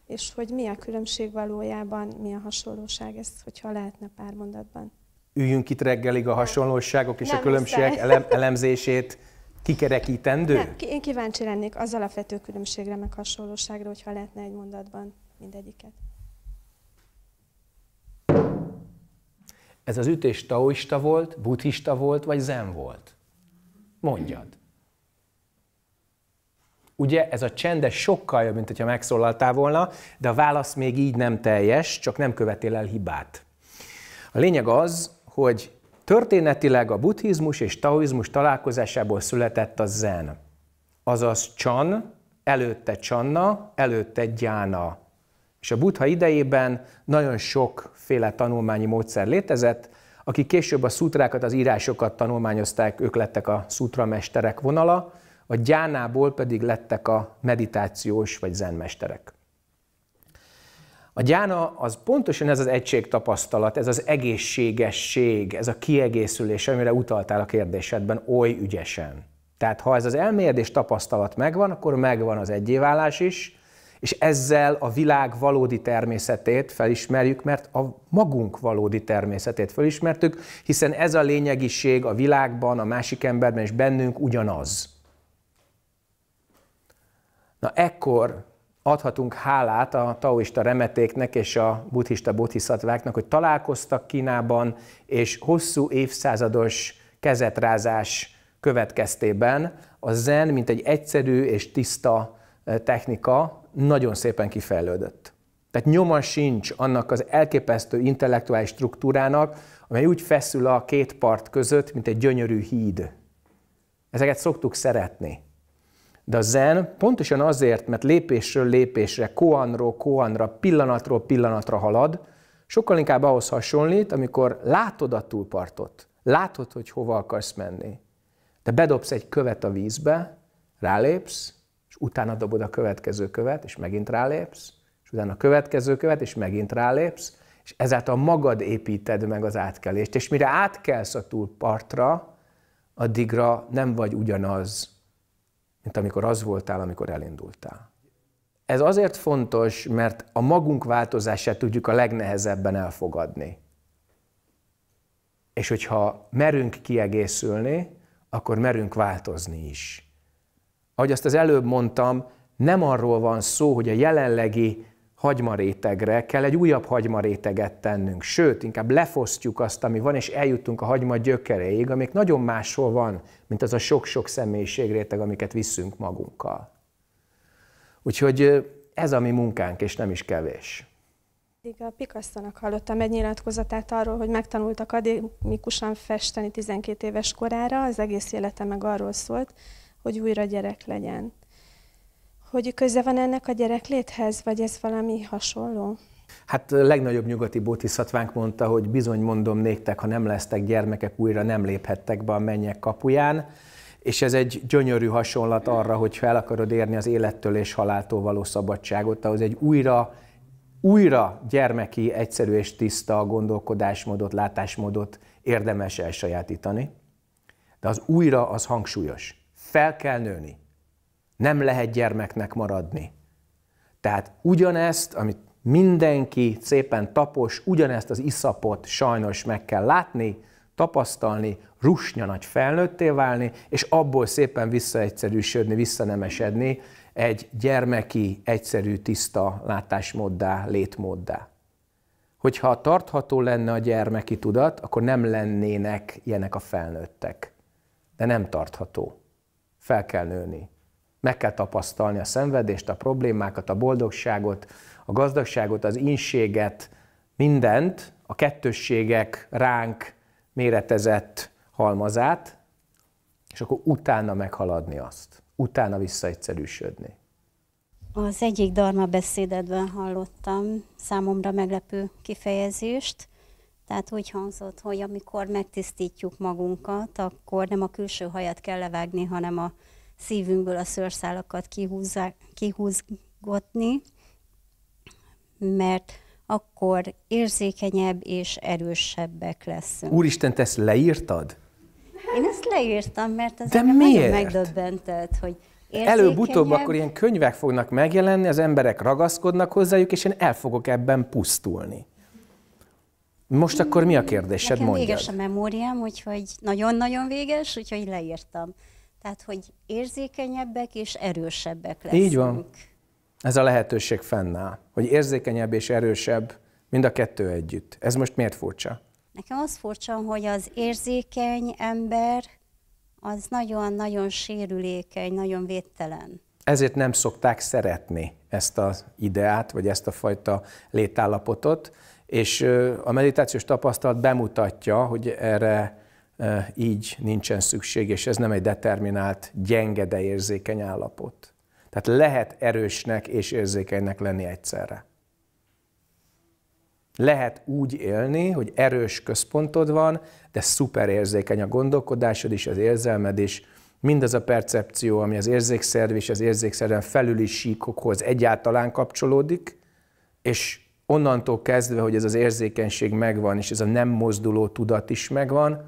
és hogy mi a különbség valójában, mi a hasonlóság, ezt hogyha lehetne pár mondatban. Üljünk itt reggelig a hasonlóságok és Nem a különbségek ele- elemzését kikerekítendő? Nem, én kíváncsi lennék az alapvető különbségre, meg hasonlóságra, hogyha lehetne egy mondatban mindegyiket. Ez az ütés taoista volt, buddhista volt, vagy zen volt? Mondjad. Ugye ez a csendes sokkal jobb, mint hogyha megszólaltál volna, de a válasz még így nem teljes, csak nem követél el hibát. A lényeg az, hogy történetileg a buddhizmus és taoizmus találkozásából született a zen. Azaz csan, előtte csanna, előtte gyána. És a buddha idejében nagyon sok féle tanulmányi módszer létezett, akik később a szutrákat, az írásokat tanulmányozták, ők lettek a szutramesterek vonala, a gyánából pedig lettek a meditációs vagy zenmesterek. A gyána az pontosan ez az egységtapasztalat, ez az egészségesség, ez a kiegészülés, amire utaltál a kérdésedben oly ügyesen. Tehát ha ez az elmérdés tapasztalat megvan, akkor megvan az egyéválás is, és ezzel a világ valódi természetét felismerjük, mert a magunk valódi természetét felismertük, hiszen ez a lényegiség a világban, a másik emberben és bennünk ugyanaz. Na ekkor adhatunk hálát a taoista remetéknek és a buddhista bodhisattváknak, hogy találkoztak Kínában, és hosszú évszázados kezetrázás következtében a zen, mint egy egyszerű és tiszta Eh, technika nagyon szépen kifejlődött. Tehát nyoma sincs annak az elképesztő intellektuális struktúrának, amely úgy feszül a két part között, mint egy gyönyörű híd. Ezeket szoktuk szeretni. De a zen pontosan azért, mert lépésről lépésre, koanról koanra, pillanatról pillanatra halad, sokkal inkább ahhoz hasonlít, amikor látod a túlpartot, látod, hogy hova akarsz menni. Te bedobsz egy követ a vízbe, rálépsz, utána dobod a következő követ, és megint rálépsz, és utána a következő követ, és megint rálépsz, és ezáltal magad építed meg az átkelést. És mire átkelsz a túlpartra, addigra nem vagy ugyanaz, mint amikor az voltál, amikor elindultál. Ez azért fontos, mert a magunk változását tudjuk a legnehezebben elfogadni. És hogyha merünk kiegészülni, akkor merünk változni is ahogy azt az előbb mondtam, nem arról van szó, hogy a jelenlegi hagymarétegre kell egy újabb hagymaréteget tennünk, sőt, inkább lefosztjuk azt, ami van, és eljutunk a hagyma gyökereig, amik nagyon máshol van, mint az a sok-sok személyiségréteg, amiket visszünk magunkkal. Úgyhogy ez a mi munkánk, és nem is kevés. A Picasso-nak hallottam egy nyilatkozatát arról, hogy megtanult akadémikusan festeni 12 éves korára, az egész élete meg arról szólt, hogy újra gyerek legyen. Hogy köze van ennek a gyerekléthez, vagy ez valami hasonló? Hát a legnagyobb nyugati bótiszatvánk mondta, hogy bizony mondom néktek, ha nem lesztek gyermekek, újra nem léphettek be a mennyek kapuján, és ez egy gyönyörű hasonlat arra, hogy fel akarod érni az élettől és haláltól való szabadságot, ahhoz egy újra, újra gyermeki, egyszerű és tiszta gondolkodásmódot, látásmódot érdemes elsajátítani. De az újra az hangsúlyos. Fel kell nőni. Nem lehet gyermeknek maradni. Tehát ugyanezt, amit mindenki szépen tapos, ugyanezt az iszapot sajnos meg kell látni, tapasztalni, rusnya nagy felnőtté válni, és abból szépen visszaegyszerűsödni, visszanemesedni egy gyermeki, egyszerű, tiszta látásmóddá, létmóddá. Hogyha tartható lenne a gyermeki tudat, akkor nem lennének ilyenek a felnőttek. De nem tartható fel kell nőni. Meg kell tapasztalni a szenvedést, a problémákat, a boldogságot, a gazdagságot, az inséget, mindent, a kettősségek ránk méretezett halmazát, és akkor utána meghaladni azt, utána visszaegyszerűsödni. Az egyik darma beszédedben hallottam számomra meglepő kifejezést, tehát úgy hangzott, hogy amikor megtisztítjuk magunkat, akkor nem a külső hajat kell levágni, hanem a szívünkből a szőrszálakat kihúzzá, kihúzgatni, mert akkor érzékenyebb és erősebbek leszünk. Úristen, te ezt leírtad? Én ezt leírtam, mert ez De miért? nagyon megdöbbentett, hogy Előbb-utóbb akkor ilyen könyvek fognak megjelenni, az emberek ragaszkodnak hozzájuk, és én el fogok ebben pusztulni. Most akkor mi a kérdésed, Nekem mondjad? véges a memóriám, úgyhogy nagyon-nagyon véges, úgyhogy leírtam. Tehát, hogy érzékenyebbek és erősebbek leszünk. Így van. Ez a lehetőség fennáll, hogy érzékenyebb és erősebb, mind a kettő együtt. Ez most miért furcsa? Nekem az furcsa, hogy az érzékeny ember az nagyon-nagyon sérülékeny, nagyon védtelen. Ezért nem szokták szeretni ezt az ideát, vagy ezt a fajta létállapotot, és a meditációs tapasztalat bemutatja, hogy erre így nincsen szükség, és ez nem egy determinált, gyenge, de érzékeny állapot. Tehát lehet erősnek és érzékenynek lenni egyszerre. Lehet úgy élni, hogy erős központod van, de szuper érzékeny a gondolkodásod is, az érzelmed is, mindaz a percepció, ami az érzékszerv és az érzékszerven felüli síkokhoz egyáltalán kapcsolódik, és onnantól kezdve, hogy ez az érzékenység megvan, és ez a nem mozduló tudat is megvan,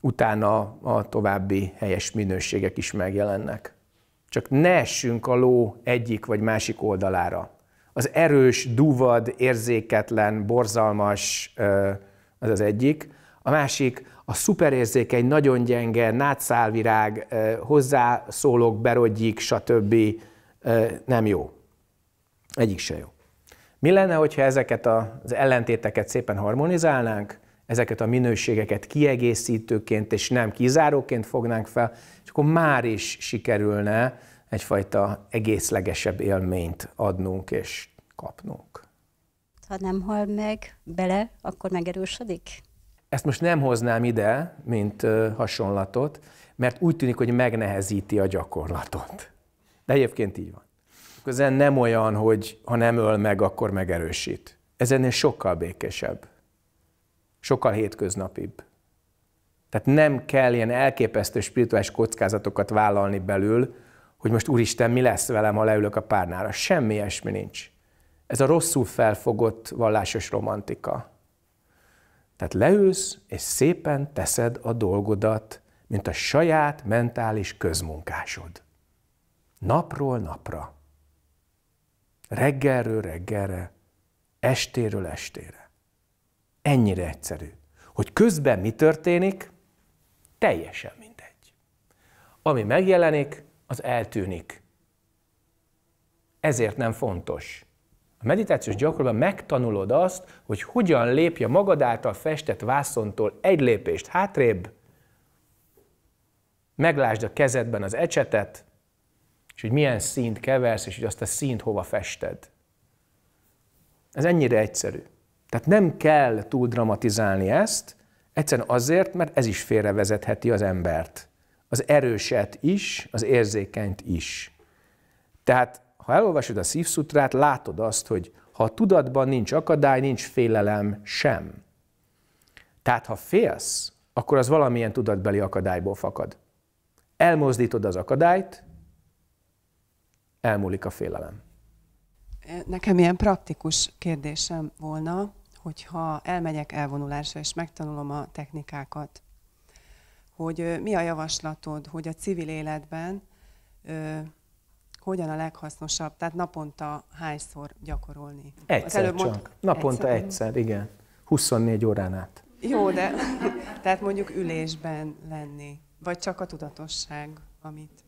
utána a további helyes minőségek is megjelennek. Csak ne essünk a ló egyik vagy másik oldalára. Az erős, duvad, érzéketlen, borzalmas, az az egyik. A másik a szuperérzékeny, nagyon gyenge, nátszálvirág, hozzászólók, berodjik, stb. nem jó. Egyik se jó. Mi lenne, hogyha ezeket az ellentéteket szépen harmonizálnánk, ezeket a minőségeket kiegészítőként és nem kizáróként fognánk fel, és akkor már is sikerülne egyfajta egészlegesebb élményt adnunk és kapnunk. Ha nem hal meg bele, akkor megerősödik? Ezt most nem hoznám ide, mint hasonlatot, mert úgy tűnik, hogy megnehezíti a gyakorlatot. De egyébként így van. Közen nem olyan, hogy ha nem öl meg, akkor megerősít. Ez ennél sokkal békésebb, sokkal hétköznapibb. Tehát nem kell ilyen elképesztő spirituális kockázatokat vállalni belül, hogy most úristen, mi lesz velem, ha leülök a párnára. Semmi ilyesmi nincs. Ez a rosszul felfogott vallásos romantika. Tehát leülsz, és szépen teszed a dolgodat, mint a saját mentális közmunkásod. Napról napra reggelről reggelre, estéről estére. Ennyire egyszerű. Hogy közben mi történik, teljesen mindegy. Ami megjelenik, az eltűnik. Ezért nem fontos. A meditációs gyakorlatban megtanulod azt, hogy hogyan lépj a magad által festett vászontól egy lépést hátrébb, meglásd a kezedben az ecsetet, és hogy milyen színt keversz, és hogy azt a színt hova fested. Ez ennyire egyszerű. Tehát nem kell túl dramatizálni ezt, egyszerűen azért, mert ez is félrevezetheti az embert. Az erőset is, az érzékenyt is. Tehát, ha elolvasod a szívszutrát, látod azt, hogy ha a tudatban nincs akadály, nincs félelem sem. Tehát, ha félsz, akkor az valamilyen tudatbeli akadályból fakad. Elmozdítod az akadályt, elmúlik a félelem. E, nekem ilyen praktikus kérdésem volna, hogyha elmegyek elvonulásra és megtanulom a technikákat, hogy mi a javaslatod, hogy a civil életben ö, hogyan a leghasznosabb, tehát naponta hányszor gyakorolni? Egyszer csak. Mond... Naponta egyszer, egyszer, igen. 24 órán át. Jó, de tehát mondjuk ülésben lenni, vagy csak a tudatosság, amit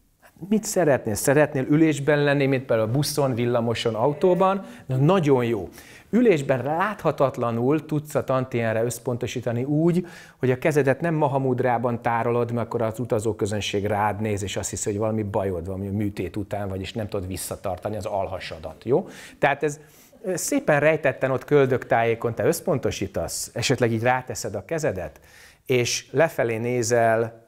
mit szeretnél? Szeretnél ülésben lenni, mint például a buszon, villamoson, autóban? Na, nagyon jó. Ülésben láthatatlanul tudsz a tantienre összpontosítani úgy, hogy a kezedet nem mahamudrában tárolod, mert akkor az utazóközönség rád néz, és azt hiszi, hogy valami bajod van, valami műtét után, vagyis nem tudod visszatartani az alhasadat, jó? Tehát ez szépen rejtetten ott tájékon, te összpontosítasz, esetleg így ráteszed a kezedet, és lefelé nézel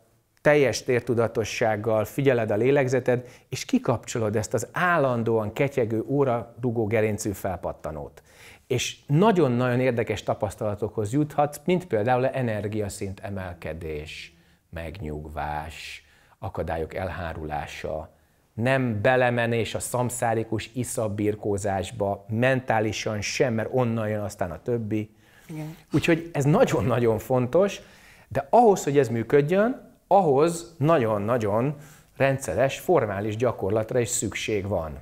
teljes tértudatossággal figyeled a lélegzeted, és kikapcsolod ezt az állandóan ketyegő, óra dugó gerincű felpattanót. És nagyon-nagyon érdekes tapasztalatokhoz juthatsz, mint például a energiaszint emelkedés, megnyugvás, akadályok elhárulása, nem belemenés a szamszárikus iszabbirkózásba mentálisan sem, mert onnan jön aztán a többi. Igen. Úgyhogy ez nagyon-nagyon fontos, de ahhoz, hogy ez működjön, ahhoz nagyon-nagyon rendszeres, formális gyakorlatra is szükség van.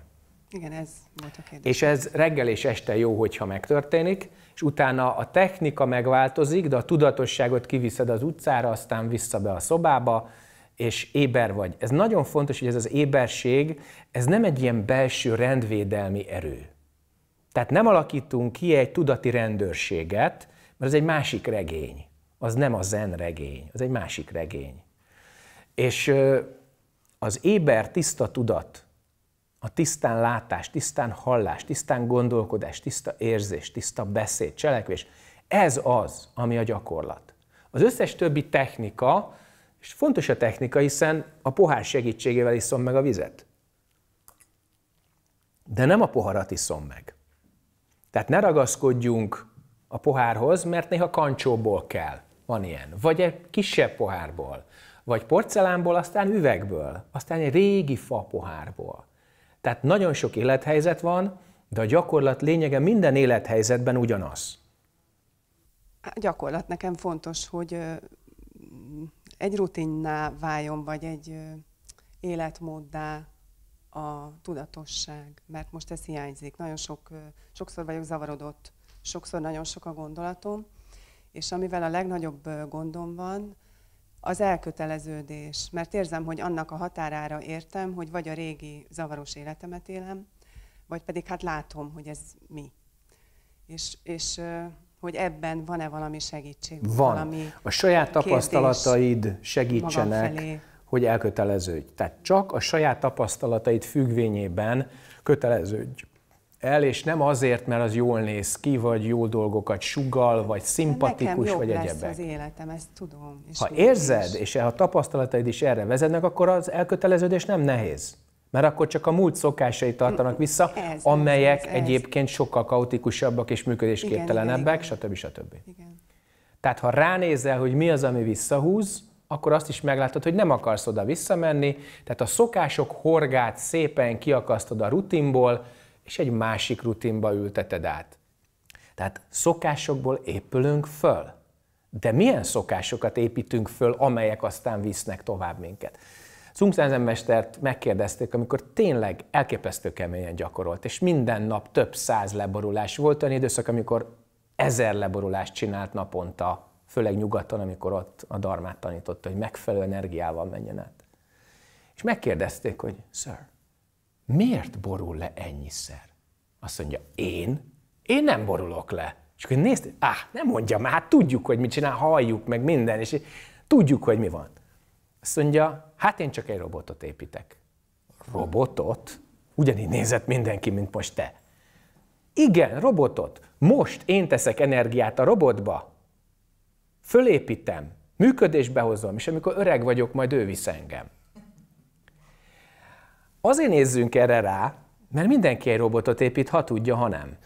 Igen, ez volt a kérdés. És ez reggel és este jó, hogyha megtörténik, és utána a technika megváltozik, de a tudatosságot kiviszed az utcára, aztán vissza be a szobába, és éber vagy. Ez nagyon fontos, hogy ez az éberség, ez nem egy ilyen belső rendvédelmi erő. Tehát nem alakítunk ki egy tudati rendőrséget, mert ez egy másik regény. Az nem a zen regény, az egy másik regény. És az éber tiszta tudat, a tisztán látás, tisztán hallás, tisztán gondolkodás, tiszta érzés, tiszta beszéd, cselekvés, ez az, ami a gyakorlat. Az összes többi technika, és fontos a technika, hiszen a pohár segítségével iszom meg a vizet. De nem a poharat iszom meg. Tehát ne ragaszkodjunk a pohárhoz, mert néha kancsóból kell. Van ilyen. Vagy egy kisebb pohárból vagy porcelánból, aztán üvegből, aztán egy régi fa pohárból. Tehát nagyon sok élethelyzet van, de a gyakorlat lényege minden élethelyzetben ugyanaz. A gyakorlat nekem fontos, hogy egy rutinná váljon, vagy egy életmóddá a tudatosság, mert most ez hiányzik. Nagyon sok, sokszor vagyok zavarodott, sokszor nagyon sok a gondolatom, és amivel a legnagyobb gondom van, az elköteleződés, mert érzem, hogy annak a határára értem, hogy vagy a régi zavaros életemet élem, vagy pedig hát látom, hogy ez mi. És, és hogy ebben van-e valami segítség? Van. Valami a saját tapasztalataid segítsenek, hogy elköteleződj. Tehát csak a saját tapasztalataid függvényében köteleződj el, és nem azért, mert az jól néz ki, vagy jó dolgokat sugal, vagy hát szimpatikus, Nekem vagy egyebek. Nekem az életem, ezt tudom. És ha érzed, is. és e- ha tapasztalataid is erre vezetnek, akkor az elköteleződés nem nehéz. Mert akkor csak a múlt szokásai tartanak vissza, ez, amelyek ez, ez, egyébként sokkal kaotikusabbak és működésképtelenebbek, igen, igen, stb. stb. Igen. Tehát ha ránézel, hogy mi az, ami visszahúz, akkor azt is meglátod, hogy nem akarsz oda visszamenni, tehát a szokások horgát szépen kiakasztod a rutinból, és egy másik rutinba ülteted át. Tehát szokásokból épülünk föl. De milyen szokásokat építünk föl, amelyek aztán visznek tovább minket? Szungszánzen mestert megkérdezték, amikor tényleg elképesztő keményen gyakorolt, és minden nap több száz leborulás volt, olyan időszak, amikor ezer leborulást csinált naponta, főleg nyugaton, amikor ott a darmát tanította, hogy megfelelő energiával menjen át. És megkérdezték, hogy Sir, miért borul le ennyiszer? Azt mondja, én? Én nem borulok le. És akkor nézd, áh, nem mondja már, hát tudjuk, hogy mit csinál, halljuk meg minden, és tudjuk, hogy mi van. Azt mondja, hát én csak egy robotot építek. Robotot? Ugyanígy nézett mindenki, mint most te. Igen, robotot. Most én teszek energiát a robotba. Fölépítem, működésbe hozom, és amikor öreg vagyok, majd ő visz engem. Azért nézzünk erre rá, mert mindenki egy robotot épít, ha tudja, ha nem.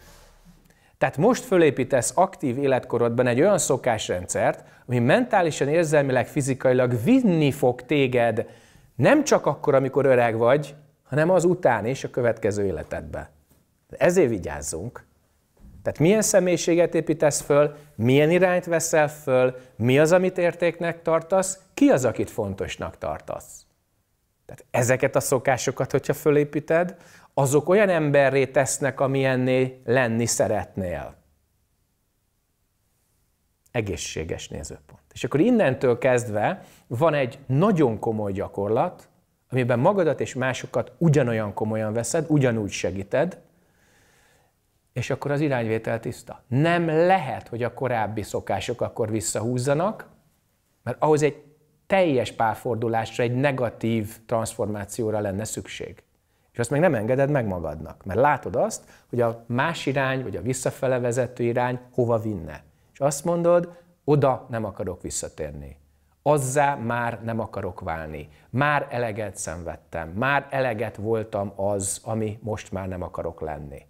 Tehát most fölépítesz aktív életkorodban egy olyan szokásrendszert, ami mentálisan, érzelmileg, fizikailag vinni fog téged nem csak akkor, amikor öreg vagy, hanem az után és a következő életedbe. Ezért vigyázzunk. Tehát milyen személyiséget építesz föl, milyen irányt veszel föl, mi az, amit értéknek tartasz, ki az, akit fontosnak tartasz. Tehát ezeket a szokásokat, hogyha fölépíted, azok olyan emberré tesznek, amilyenné lenni szeretnél. Egészséges nézőpont. És akkor innentől kezdve van egy nagyon komoly gyakorlat, amiben magadat és másokat ugyanolyan komolyan veszed, ugyanúgy segíted, és akkor az irányvétel tiszta. Nem lehet, hogy a korábbi szokások akkor visszahúzzanak, mert ahhoz egy teljes párfordulásra, egy negatív transformációra lenne szükség. És azt meg nem engeded meg magadnak, mert látod azt, hogy a más irány, vagy a visszafele vezető irány hova vinne. És azt mondod, oda nem akarok visszatérni. Azzá már nem akarok válni. Már eleget szenvedtem, már eleget voltam az, ami most már nem akarok lenni.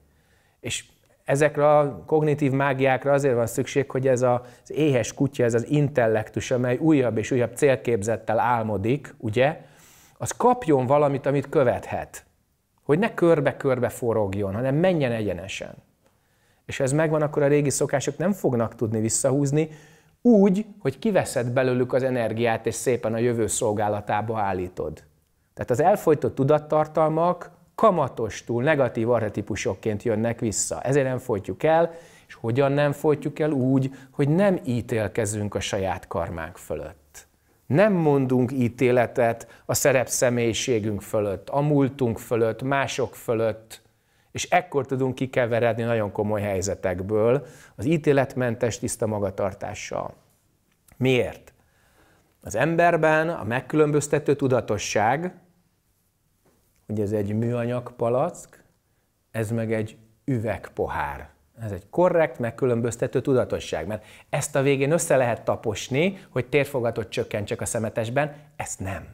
És ezekre a kognitív mágiákra azért van szükség, hogy ez az éhes kutya, ez az intellektus, amely újabb és újabb célképzettel álmodik, ugye, az kapjon valamit, amit követhet. Hogy ne körbe-körbe forogjon, hanem menjen egyenesen. És ha ez megvan, akkor a régi szokások nem fognak tudni visszahúzni, úgy, hogy kiveszed belőlük az energiát, és szépen a jövő szolgálatába állítod. Tehát az elfolytott tudattartalmak kamatos túl negatív arhetipusokként jönnek vissza. Ezért nem folytjuk el, és hogyan nem folytjuk el úgy, hogy nem ítélkezünk a saját karmánk fölött. Nem mondunk ítéletet a szerep személyiségünk fölött, a múltunk fölött, mások fölött, és ekkor tudunk kikeveredni nagyon komoly helyzetekből az ítéletmentes tiszta magatartással. Miért? Az emberben a megkülönböztető tudatosság, hogy ez egy műanyag palack, ez meg egy üvegpohár. Ez egy korrekt, megkülönböztető tudatosság, mert ezt a végén össze lehet taposni, hogy térfogatot csökkentsek a szemetesben, ezt nem.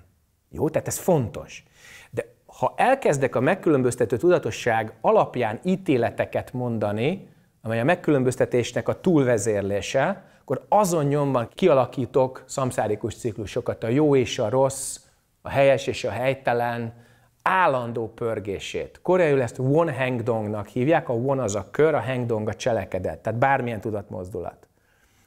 Jó? Tehát ez fontos. De ha elkezdek a megkülönböztető tudatosság alapján ítéleteket mondani, amely a megkülönböztetésnek a túlvezérlése, akkor azon nyomban kialakítok szamszárikus ciklusokat, a jó és a rossz, a helyes és a helytelen, állandó pörgését. Koreaiul ezt won-hangdongnak hívják, a won az a kör, a hangdong a cselekedet, tehát bármilyen tudatmozdulat.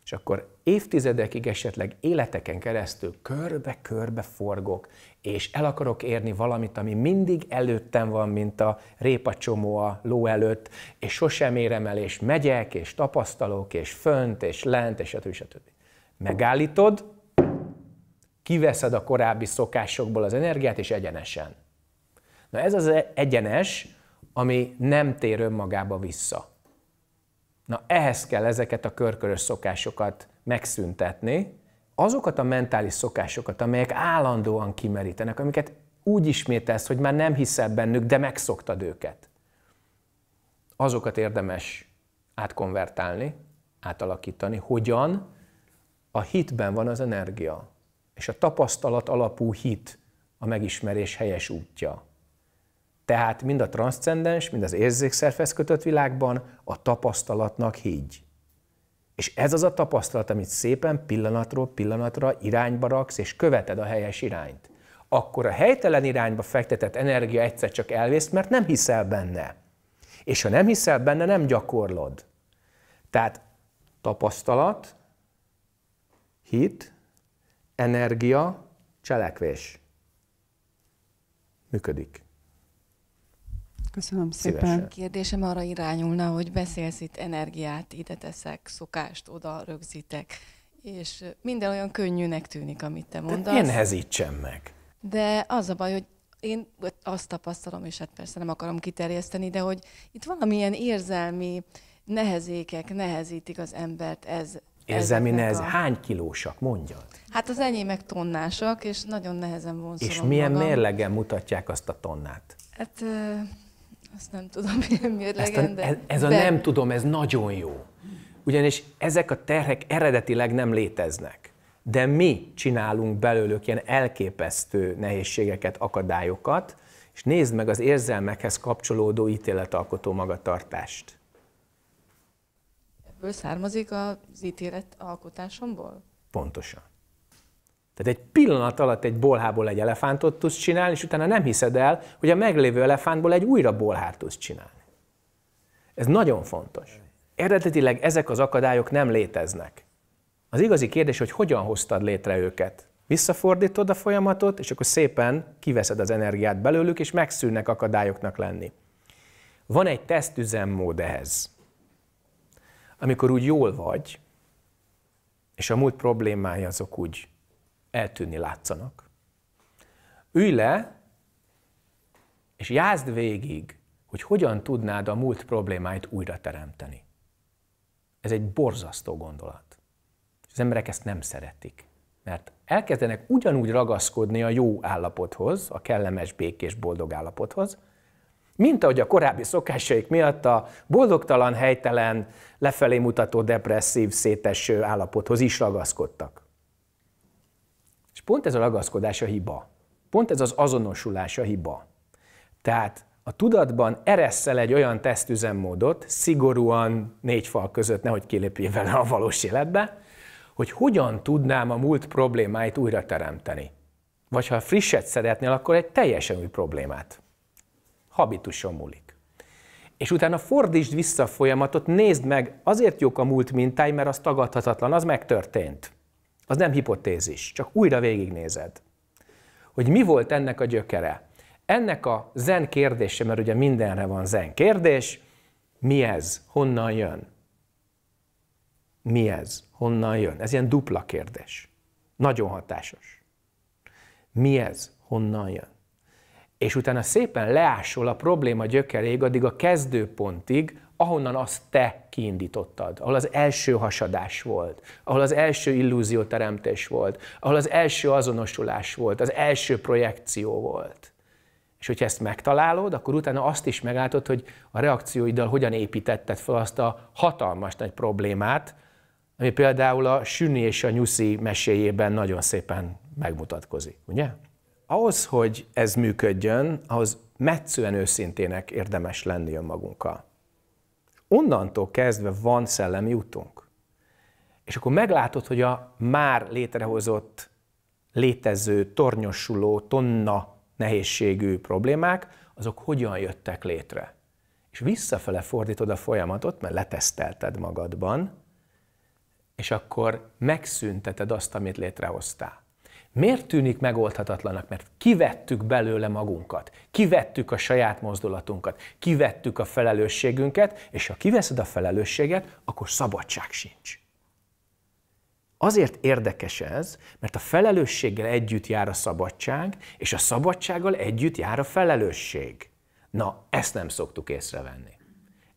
És akkor évtizedekig, esetleg életeken keresztül körbe-körbe forgok, és el akarok érni valamit, ami mindig előttem van, mint a csomó a ló előtt, és sosem érem el, és megyek, és tapasztalok, és fönt, és lent, és stb. stb. Megállítod, kiveszed a korábbi szokásokból az energiát, és egyenesen. Na ez az egyenes, ami nem tér önmagába vissza. Na ehhez kell ezeket a körkörös szokásokat megszüntetni, azokat a mentális szokásokat, amelyek állandóan kimerítenek, amiket úgy ismételsz, hogy már nem hiszel bennük, de megszoktad őket. Azokat érdemes átkonvertálni, átalakítani. Hogyan? A hitben van az energia, és a tapasztalat alapú hit a megismerés helyes útja. Tehát mind a transzcendens, mind az érzékszervez kötött világban a tapasztalatnak higgy. És ez az a tapasztalat, amit szépen pillanatról pillanatra irányba raksz, és követed a helyes irányt. Akkor a helytelen irányba fektetett energia egyszer csak elvész, mert nem hiszel benne. És ha nem hiszel benne, nem gyakorlod. Tehát tapasztalat, hit, energia, cselekvés. Működik. Köszönöm szépen. Szívesen. Kérdésem arra irányulna, hogy beszélsz itt energiát, ide teszek, szokást, oda rögzítek, és minden olyan könnyűnek tűnik, amit te mondasz. De én hezítsem meg. De az a baj, hogy én azt tapasztalom, és hát persze nem akarom kiterjeszteni, de hogy itt valamilyen érzelmi nehezékek nehezítik az embert ez. Érzelmi nehez. A... Hány kilósak, mondja? Hát az enyémek tonnásak, és nagyon nehezen vonzolom És milyen magam. mérlegen mutatják azt a tonnát? Hát azt nem tudom, milyen mérlegen, de... Ez, ez a de... nem tudom, ez nagyon jó. Ugyanis ezek a terhek eredetileg nem léteznek. De mi csinálunk belőlük ilyen elképesztő nehézségeket, akadályokat, és nézd meg az érzelmekhez kapcsolódó ítéletalkotó magatartást. Ebből származik az ítélet alkotásomból? Pontosan. Tehát egy pillanat alatt egy bolhából egy elefántot tudsz csinálni, és utána nem hiszed el, hogy a meglévő elefántból egy újra bolhát tudsz csinálni. Ez nagyon fontos. Eredetileg ezek az akadályok nem léteznek. Az igazi kérdés, hogy hogyan hoztad létre őket. Visszafordítod a folyamatot, és akkor szépen kiveszed az energiát belőlük, és megszűnnek akadályoknak lenni. Van egy tesztüzemmód ehhez. Amikor úgy jól vagy, és a múlt problémái azok úgy eltűnni látszanak. Ülj le, és jázd végig, hogy hogyan tudnád a múlt problémáit újra teremteni. Ez egy borzasztó gondolat. Az emberek ezt nem szeretik, mert elkezdenek ugyanúgy ragaszkodni a jó állapothoz, a kellemes, békés, boldog állapothoz, mint ahogy a korábbi szokásaik miatt a boldogtalan, helytelen, lefelé mutató depresszív, széteső állapothoz is ragaszkodtak pont ez a ragaszkodás a hiba. Pont ez az azonosulás a hiba. Tehát a tudatban ereszel egy olyan tesztüzemmódot, szigorúan négy fal között, nehogy kilépjél vele a valós életbe, hogy hogyan tudnám a múlt problémáit újra teremteni. Vagy ha frisset szeretnél, akkor egy teljesen új problémát. Habituson múlik. És utána fordítsd vissza a folyamatot, nézd meg, azért jók a múlt mintáj, mert az tagadhatatlan, az megtörtént. Az nem hipotézis, csak újra végignézed. Hogy mi volt ennek a gyökere? Ennek a zen kérdése, mert ugye mindenre van zen kérdés, mi ez? Honnan jön? Mi ez? Honnan jön? Ez ilyen dupla kérdés. Nagyon hatásos. Mi ez? Honnan jön? És utána szépen leásol a probléma gyökeréig, addig a kezdőpontig, ahonnan azt te kiindítottad, ahol az első hasadás volt, ahol az első illúzióteremtés volt, ahol az első azonosulás volt, az első projekció volt. És hogyha ezt megtalálod, akkor utána azt is meglátod, hogy a reakcióiddal hogyan építetted fel azt a hatalmas nagy problémát, ami például a Sünni és a Nyuszi meséjében nagyon szépen megmutatkozik, ugye? Ahhoz, hogy ez működjön, ahhoz metszően őszintének érdemes lenni önmagunkkal. Onnantól kezdve van szellemi útunk. És akkor meglátod, hogy a már létrehozott, létező, tornyosuló, tonna nehézségű problémák, azok hogyan jöttek létre. És visszafele fordítod a folyamatot, mert letesztelted magadban, és akkor megszünteted azt, amit létrehoztál. Miért tűnik megoldhatatlanak? Mert kivettük belőle magunkat, kivettük a saját mozdulatunkat, kivettük a felelősségünket, és ha kiveszed a felelősséget, akkor szabadság sincs. Azért érdekes ez, mert a felelősséggel együtt jár a szabadság, és a szabadsággal együtt jár a felelősség. Na, ezt nem szoktuk észrevenni.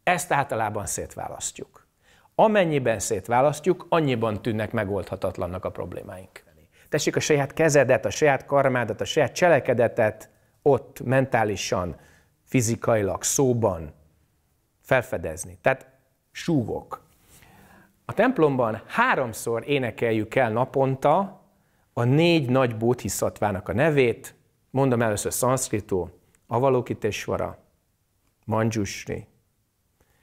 Ezt általában szétválasztjuk. Amennyiben szétválasztjuk, annyiban tűnnek megoldhatatlannak a problémáink. Tessék a saját kezedet, a saját karmádat, a saját cselekedetet ott mentálisan, fizikailag, szóban felfedezni. Tehát súgok. A templomban háromszor énekeljük el naponta a négy nagy bódhiszatvának a nevét, mondom először szanszkritó, Avalokitesvara, Manjusri,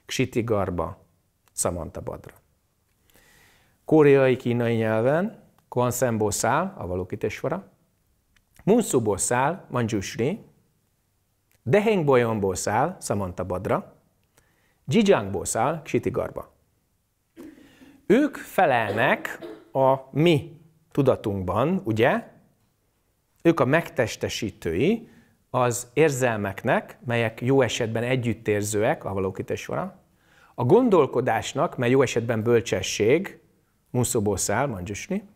Ksitigarba, Samantabadra. Koreai-kínai nyelven Kuansenbo száll, a Valokitesvara, Munsuból száll, Manjusri, Dehengbolyonból száll, Samantabadra, Zsidzsánkból száll, Ksitigarba. Ők felelnek a mi tudatunkban, ugye? Ők a megtestesítői az érzelmeknek, melyek jó esetben együttérzőek, a valókítésvara, a gondolkodásnak, mely jó esetben bölcsesség, Muszobószál, Mangyusni,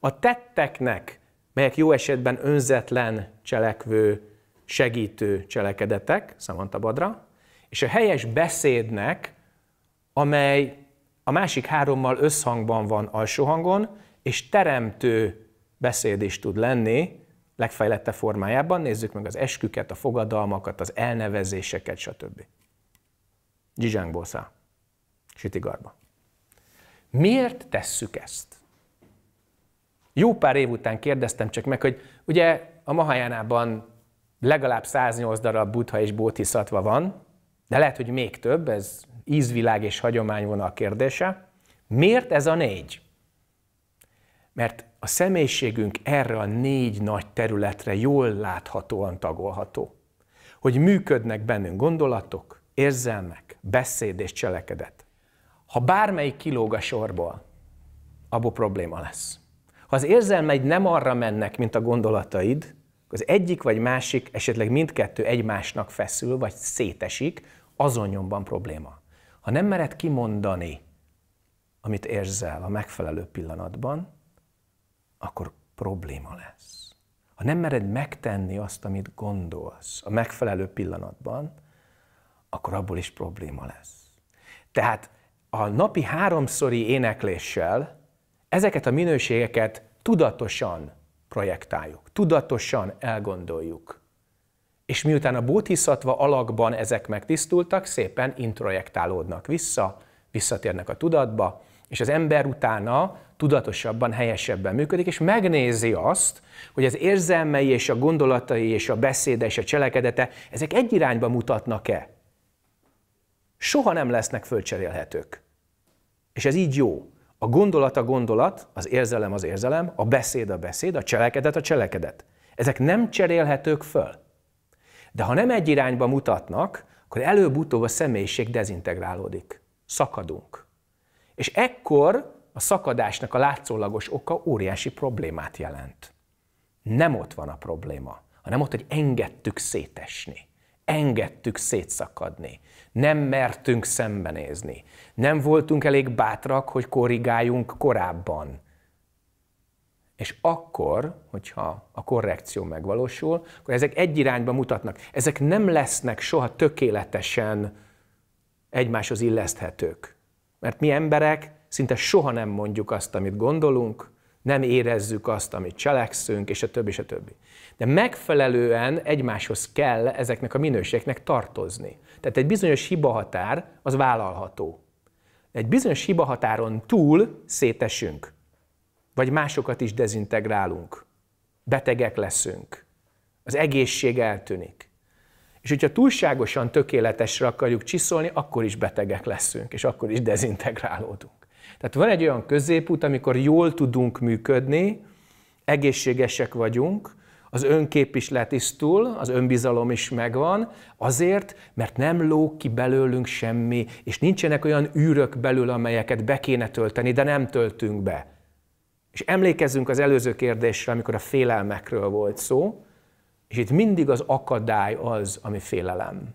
a tetteknek, melyek jó esetben önzetlen cselekvő, segítő cselekedetek, Samantha Badra, és a helyes beszédnek, amely a másik hárommal összhangban van alsó hangon, és teremtő beszéd is tud lenni, legfejlettebb formájában, nézzük meg az esküket, a fogadalmakat, az elnevezéseket, stb. Zsizsánk száll, sütigarba. Miért tesszük ezt? Jó pár év után kérdeztem csak meg, hogy ugye a Mahajánában legalább 108 darab buddha és bótiszatva van, de lehet, hogy még több, ez ízvilág és hagyományvonal kérdése. Miért ez a négy? Mert a személyiségünk erre a négy nagy területre jól láthatóan tagolható. Hogy működnek bennünk gondolatok, érzelmek, beszéd és cselekedet. Ha bármelyik kilóg a sorból, abból probléma lesz. Ha az érzelmeid nem arra mennek, mint a gondolataid, az egyik vagy másik, esetleg mindkettő egymásnak feszül, vagy szétesik, azon nyomban probléma. Ha nem mered kimondani, amit érzel a megfelelő pillanatban, akkor probléma lesz. Ha nem mered megtenni azt, amit gondolsz a megfelelő pillanatban, akkor abból is probléma lesz. Tehát a napi háromszori énekléssel ezeket a minőségeket tudatosan projektáljuk, tudatosan elgondoljuk. És miután a bódhiszatva alakban ezek megtisztultak, szépen introjektálódnak vissza, visszatérnek a tudatba, és az ember utána tudatosabban, helyesebben működik, és megnézi azt, hogy az érzelmei és a gondolatai és a beszéde és a cselekedete, ezek egy irányba mutatnak-e. Soha nem lesznek fölcserélhetők. És ez így jó. A gondolat a gondolat, az érzelem az érzelem, a beszéd a beszéd, a cselekedet a cselekedet. Ezek nem cserélhetők föl. De ha nem egy irányba mutatnak, akkor előbb-utóbb a személyiség dezintegrálódik. Szakadunk. És ekkor a szakadásnak a látszólagos oka óriási problémát jelent. Nem ott van a probléma, hanem ott, hogy engedtük szétesni, engedtük szétszakadni, nem mertünk szembenézni, nem voltunk elég bátrak, hogy korrigáljunk korábban. És akkor, hogyha a korrekció megvalósul, akkor ezek egy irányba mutatnak. Ezek nem lesznek soha tökéletesen egymáshoz illeszthetők. Mert mi emberek szinte soha nem mondjuk azt, amit gondolunk, nem érezzük azt, amit cselekszünk, és a többi, és a többi. De megfelelően egymáshoz kell ezeknek a minőségeknek tartozni. Tehát egy bizonyos hibahatár az vállalható egy bizonyos hibahatáron túl szétesünk, vagy másokat is dezintegrálunk, betegek leszünk, az egészség eltűnik. És hogyha túlságosan tökéletesre akarjuk csiszolni, akkor is betegek leszünk, és akkor is dezintegrálódunk. Tehát van egy olyan középút, amikor jól tudunk működni, egészségesek vagyunk, az önkép is letisztul, az önbizalom is megvan, azért, mert nem lóg ki belőlünk semmi, és nincsenek olyan űrök belül, amelyeket be kéne tölteni, de nem töltünk be. És emlékezzünk az előző kérdésre, amikor a félelmekről volt szó, és itt mindig az akadály az, ami félelem.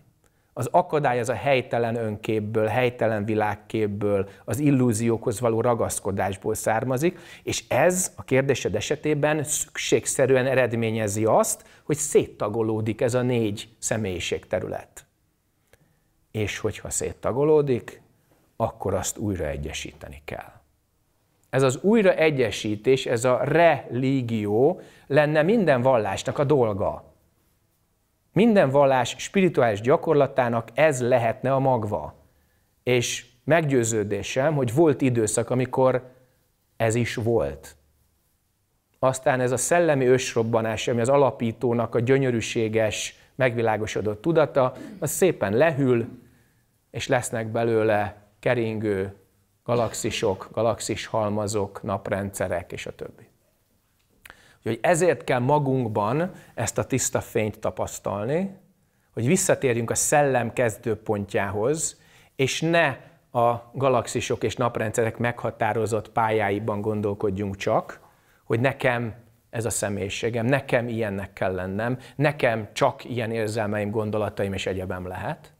Az akadály az a helytelen önképből, helytelen világképből, az illúziókhoz való ragaszkodásból származik, és ez a kérdésed esetében szükségszerűen eredményezi azt, hogy széttagolódik ez a négy személyiségterület. És hogyha széttagolódik, akkor azt újra egyesíteni kell. Ez az újraegyesítés, ez a religió lenne minden vallásnak a dolga minden vallás spirituális gyakorlatának ez lehetne a magva. És meggyőződésem, hogy volt időszak, amikor ez is volt. Aztán ez a szellemi ősrobbanás, ami az alapítónak a gyönyörűséges, megvilágosodott tudata, az szépen lehűl, és lesznek belőle keringő galaxisok, galaxis halmazok, naprendszerek és a többi. Úgyhogy ezért kell magunkban ezt a tiszta fényt tapasztalni, hogy visszatérjünk a szellem kezdőpontjához, és ne a galaxisok és naprendszerek meghatározott pályáiban gondolkodjunk csak, hogy nekem ez a személyiségem, nekem ilyennek kell lennem, nekem csak ilyen érzelmeim, gondolataim és egyebem lehet,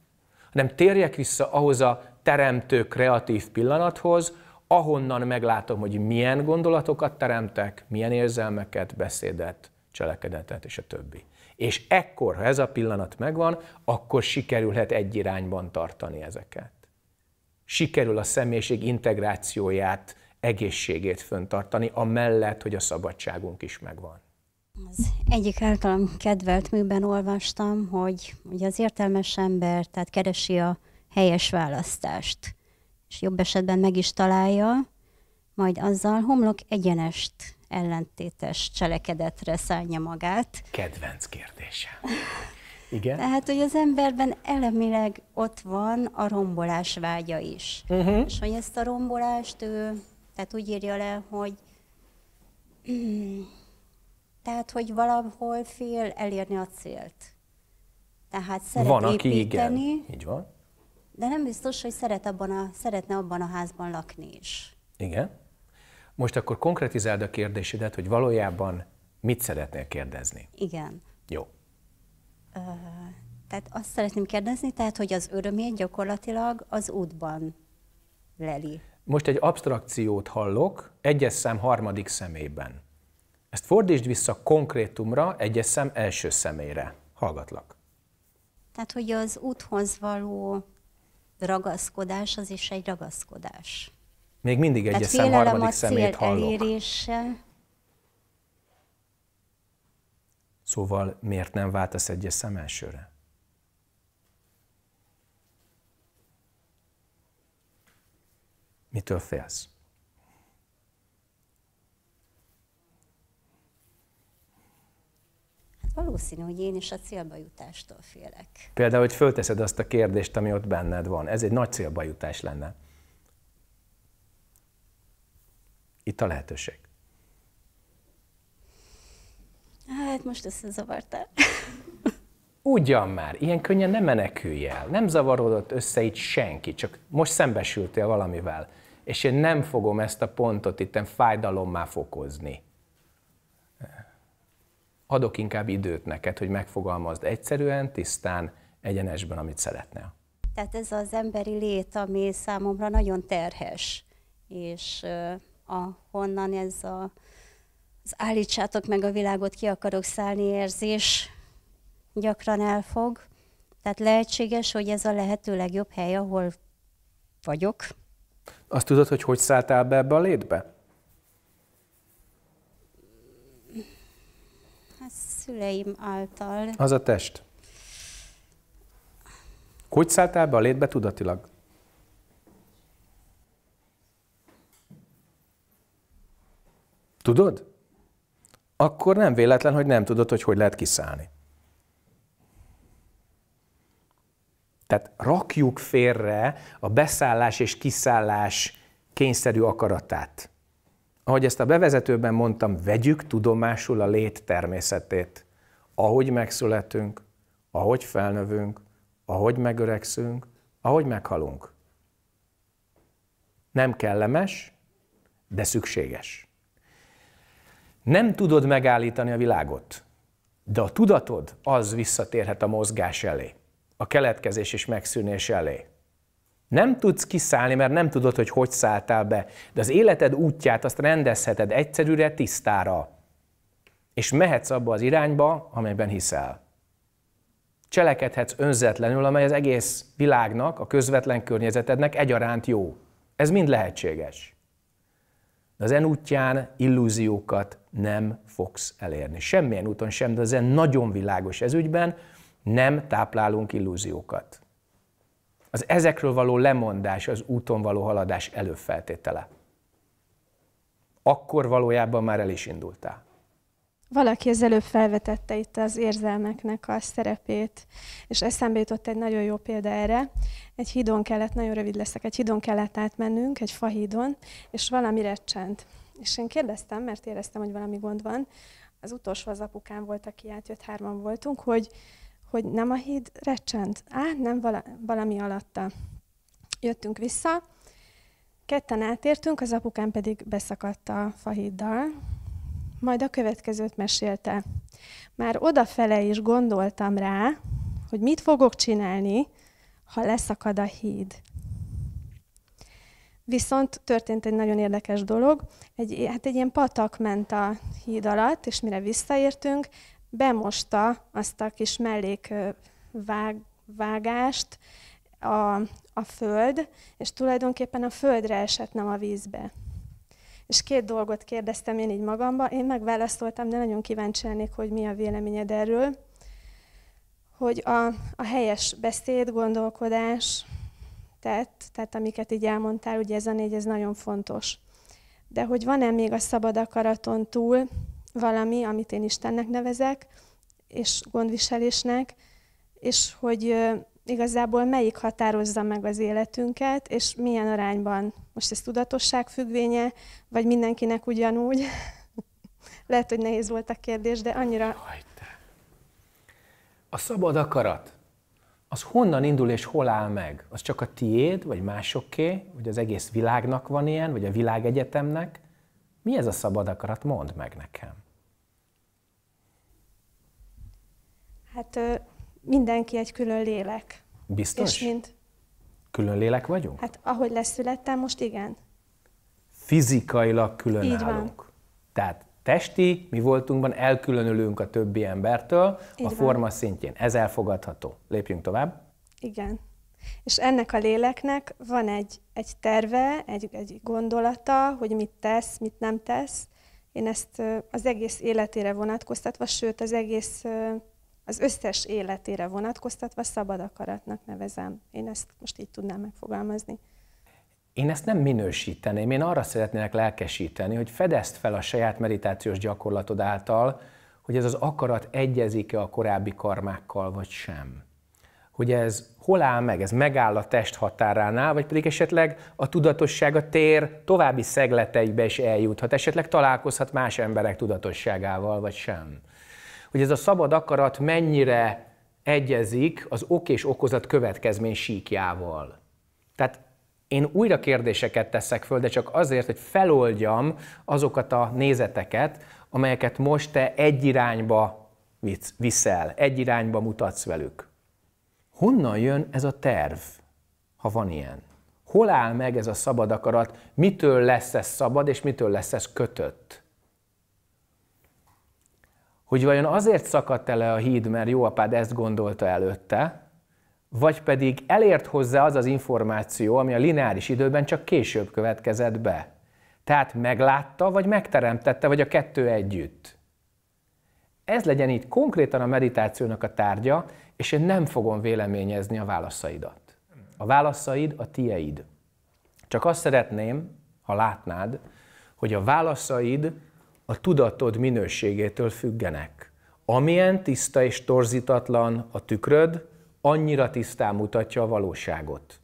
hanem térjek vissza ahhoz a teremtő kreatív pillanathoz, ahonnan meglátom, hogy milyen gondolatokat teremtek, milyen érzelmeket, beszédet, cselekedetet és a többi. És ekkor, ha ez a pillanat megvan, akkor sikerülhet egy irányban tartani ezeket. Sikerül a személyiség integrációját, egészségét föntartani, amellett, hogy a szabadságunk is megvan. Az egyik általam kedvelt műben olvastam, hogy, hogy az értelmes ember tehát keresi a helyes választást és jobb esetben meg is találja, majd azzal homlok egyenest ellentétes cselekedetre szállja magát. Kedvenc kérdése. Igen. Tehát, hogy az emberben elemileg ott van a rombolás vágya is. Uh-huh. És hogy ezt a rombolást ő, tehát úgy írja le, hogy tehát, hogy valahol fél elérni a célt. Tehát szeret van, építeni, aki Igen. Így van de nem biztos, hogy szeret abban a, szeretne abban a házban lakni is. Igen. Most akkor konkretizáld a kérdésedet, hogy valójában mit szeretnél kérdezni. Igen. Jó. Ö, tehát azt szeretném kérdezni, tehát, hogy az örömét gyakorlatilag az útban leli. Most egy abstrakciót hallok, egyes szám harmadik szemében. Ezt fordítsd vissza konkrétumra, egyes szem első szemére. Hallgatlak. Tehát, hogy az úthoz való ragaszkodás az is egy ragaszkodás. Még mindig egy szem harmadik a szemét hallok. Elérése. Szóval miért nem váltasz egy eszem elsőre? Mitől félsz? Valószínű, hogy én is a célba jutástól félek. Például, hogy fölteszed azt a kérdést, ami ott benned van. Ez egy nagy célba jutás lenne. Itt a lehetőség. Hát most összezavartál. Ugyan már, ilyen könnyen nem menekülj el, nem zavarodott össze itt senki, csak most szembesültél valamivel, és én nem fogom ezt a pontot itten fájdalommá fokozni adok inkább időt neked, hogy megfogalmazd egyszerűen, tisztán, egyenesben, amit szeretnél. Tehát ez az emberi lét, ami számomra nagyon terhes, és ahonnan ez a, az állítsátok meg a világot, ki akarok szállni érzés gyakran elfog. Tehát lehetséges, hogy ez a lehető legjobb hely, ahol vagyok. Azt tudod, hogy hogy szálltál be ebbe a létbe? szüleim által. Az a test. Hogy szálltál be a létbe tudatilag? Tudod? Akkor nem véletlen, hogy nem tudod, hogy hogy lehet kiszállni. Tehát rakjuk félre a beszállás és kiszállás kényszerű akaratát ahogy ezt a bevezetőben mondtam, vegyük tudomásul a lét természetét. Ahogy megszületünk, ahogy felnövünk, ahogy megöregszünk, ahogy meghalunk. Nem kellemes, de szükséges. Nem tudod megállítani a világot, de a tudatod az visszatérhet a mozgás elé, a keletkezés és megszűnés elé. Nem tudsz kiszállni, mert nem tudod, hogy hogy szálltál be. De az életed útját azt rendezheted egyszerűre, tisztára. És mehetsz abba az irányba, amelyben hiszel. Cselekedhetsz önzetlenül, amely az egész világnak, a közvetlen környezetednek egyaránt jó. Ez mind lehetséges. De az en útján illúziókat nem fogsz elérni. Semmilyen úton sem, de az en nagyon világos ez ügyben, nem táplálunk illúziókat. Az ezekről való lemondás az úton való haladás előfeltétele. Akkor valójában már el is indultál. Valaki az előbb felvetette itt az érzelmeknek a szerepét, és eszembe jutott egy nagyon jó példa erre. Egy hídon kellett, nagyon rövid leszek, egy hídon kellett átmennünk, egy fahídon, és valami recsent. És én kérdeztem, mert éreztem, hogy valami gond van, az utolsó az apukám volt, aki átjött, hárman voltunk, hogy hogy nem a híd recsent, á, nem vala, valami alatta. Jöttünk vissza, ketten átértünk, az apukám pedig beszakadt a fahíddal, majd a következőt mesélte. Már odafele is gondoltam rá, hogy mit fogok csinálni, ha leszakad a híd. Viszont történt egy nagyon érdekes dolog, egy, hát egy ilyen patak ment a híd alatt, és mire visszaértünk, bemosta azt a kis mellékvágást a, a föld, és tulajdonképpen a földre esett, nem a vízbe. És két dolgot kérdeztem én így magamba, én megválaszoltam, de nagyon kíváncsi lennék, hogy mi a véleményed erről, hogy a, a helyes beszéd, gondolkodás, tett, tehát amiket így elmondtál, ugye ez a négy, ez nagyon fontos. De hogy van-e még a szabad akaraton túl valami, amit én Istennek nevezek, és gondviselésnek, és hogy igazából melyik határozza meg az életünket, és milyen arányban. Most ez tudatosság függvénye, vagy mindenkinek ugyanúgy? Lehet, hogy nehéz volt a kérdés, de annyira... A szabad akarat, az honnan indul és hol áll meg? Az csak a tiéd, vagy másoké, vagy az egész világnak van ilyen, vagy a világegyetemnek? Mi ez a szabad akarat? Mondd meg nekem. Hát mindenki egy külön lélek. Biztos? És mind. Külön lélek vagyunk? Hát ahogy leszülettem, most igen. Fizikailag külön Van. Tehát testi, mi voltunkban elkülönülünk a többi embertől Így a van. forma szintjén. Ez elfogadható. Lépjünk tovább. Igen. És ennek a léleknek van egy, egy terve, egy, egy gondolata, hogy mit tesz, mit nem tesz. Én ezt az egész életére vonatkoztatva, sőt az egész az összes életére vonatkoztatva szabad akaratnak nevezem. Én ezt most így tudnám megfogalmazni. Én ezt nem minősíteném, én arra szeretnének lelkesíteni, hogy fedezd fel a saját meditációs gyakorlatod által, hogy ez az akarat egyezik-e a korábbi karmákkal, vagy sem. Hogy ez hol áll meg, ez megáll a test határánál, vagy pedig esetleg a tudatosság a tér további szegleteibe is eljuthat, esetleg találkozhat más emberek tudatosságával, vagy sem hogy ez a szabad akarat mennyire egyezik az ok és okozat következmény síkjával. Tehát én újra kérdéseket teszek föl, de csak azért, hogy feloldjam azokat a nézeteket, amelyeket most te egy irányba viszel, egy irányba mutatsz velük. Honnan jön ez a terv, ha van ilyen? Hol áll meg ez a szabad akarat? Mitől lesz ez szabad, és mitől lesz ez kötött? hogy vajon azért szakadt el a híd, mert jó apád ezt gondolta előtte, vagy pedig elért hozzá az az információ, ami a lineáris időben csak később következett be. Tehát meglátta, vagy megteremtette, vagy a kettő együtt. Ez legyen itt konkrétan a meditációnak a tárgya, és én nem fogom véleményezni a válaszaidat. A válaszaid a tieid. Csak azt szeretném, ha látnád, hogy a válaszaid a tudatod minőségétől függenek. Amilyen tiszta és torzítatlan a tükröd, annyira tisztán mutatja a valóságot.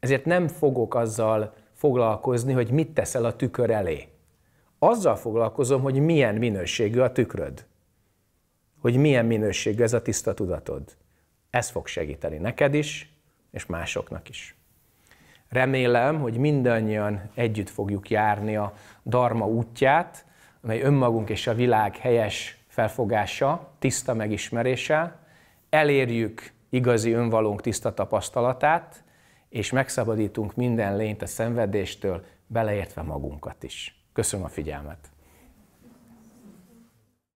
Ezért nem fogok azzal foglalkozni, hogy mit teszel a tükör elé. Azzal foglalkozom, hogy milyen minőségű a tükröd. Hogy milyen minőségű ez a tiszta tudatod. Ez fog segíteni neked is, és másoknak is. Remélem, hogy mindannyian együtt fogjuk járni a Dharma útját, amely önmagunk és a világ helyes felfogása, tiszta megismerése, elérjük igazi önvalónk tiszta tapasztalatát, és megszabadítunk minden lényt a szenvedéstől, beleértve magunkat is. Köszönöm a figyelmet!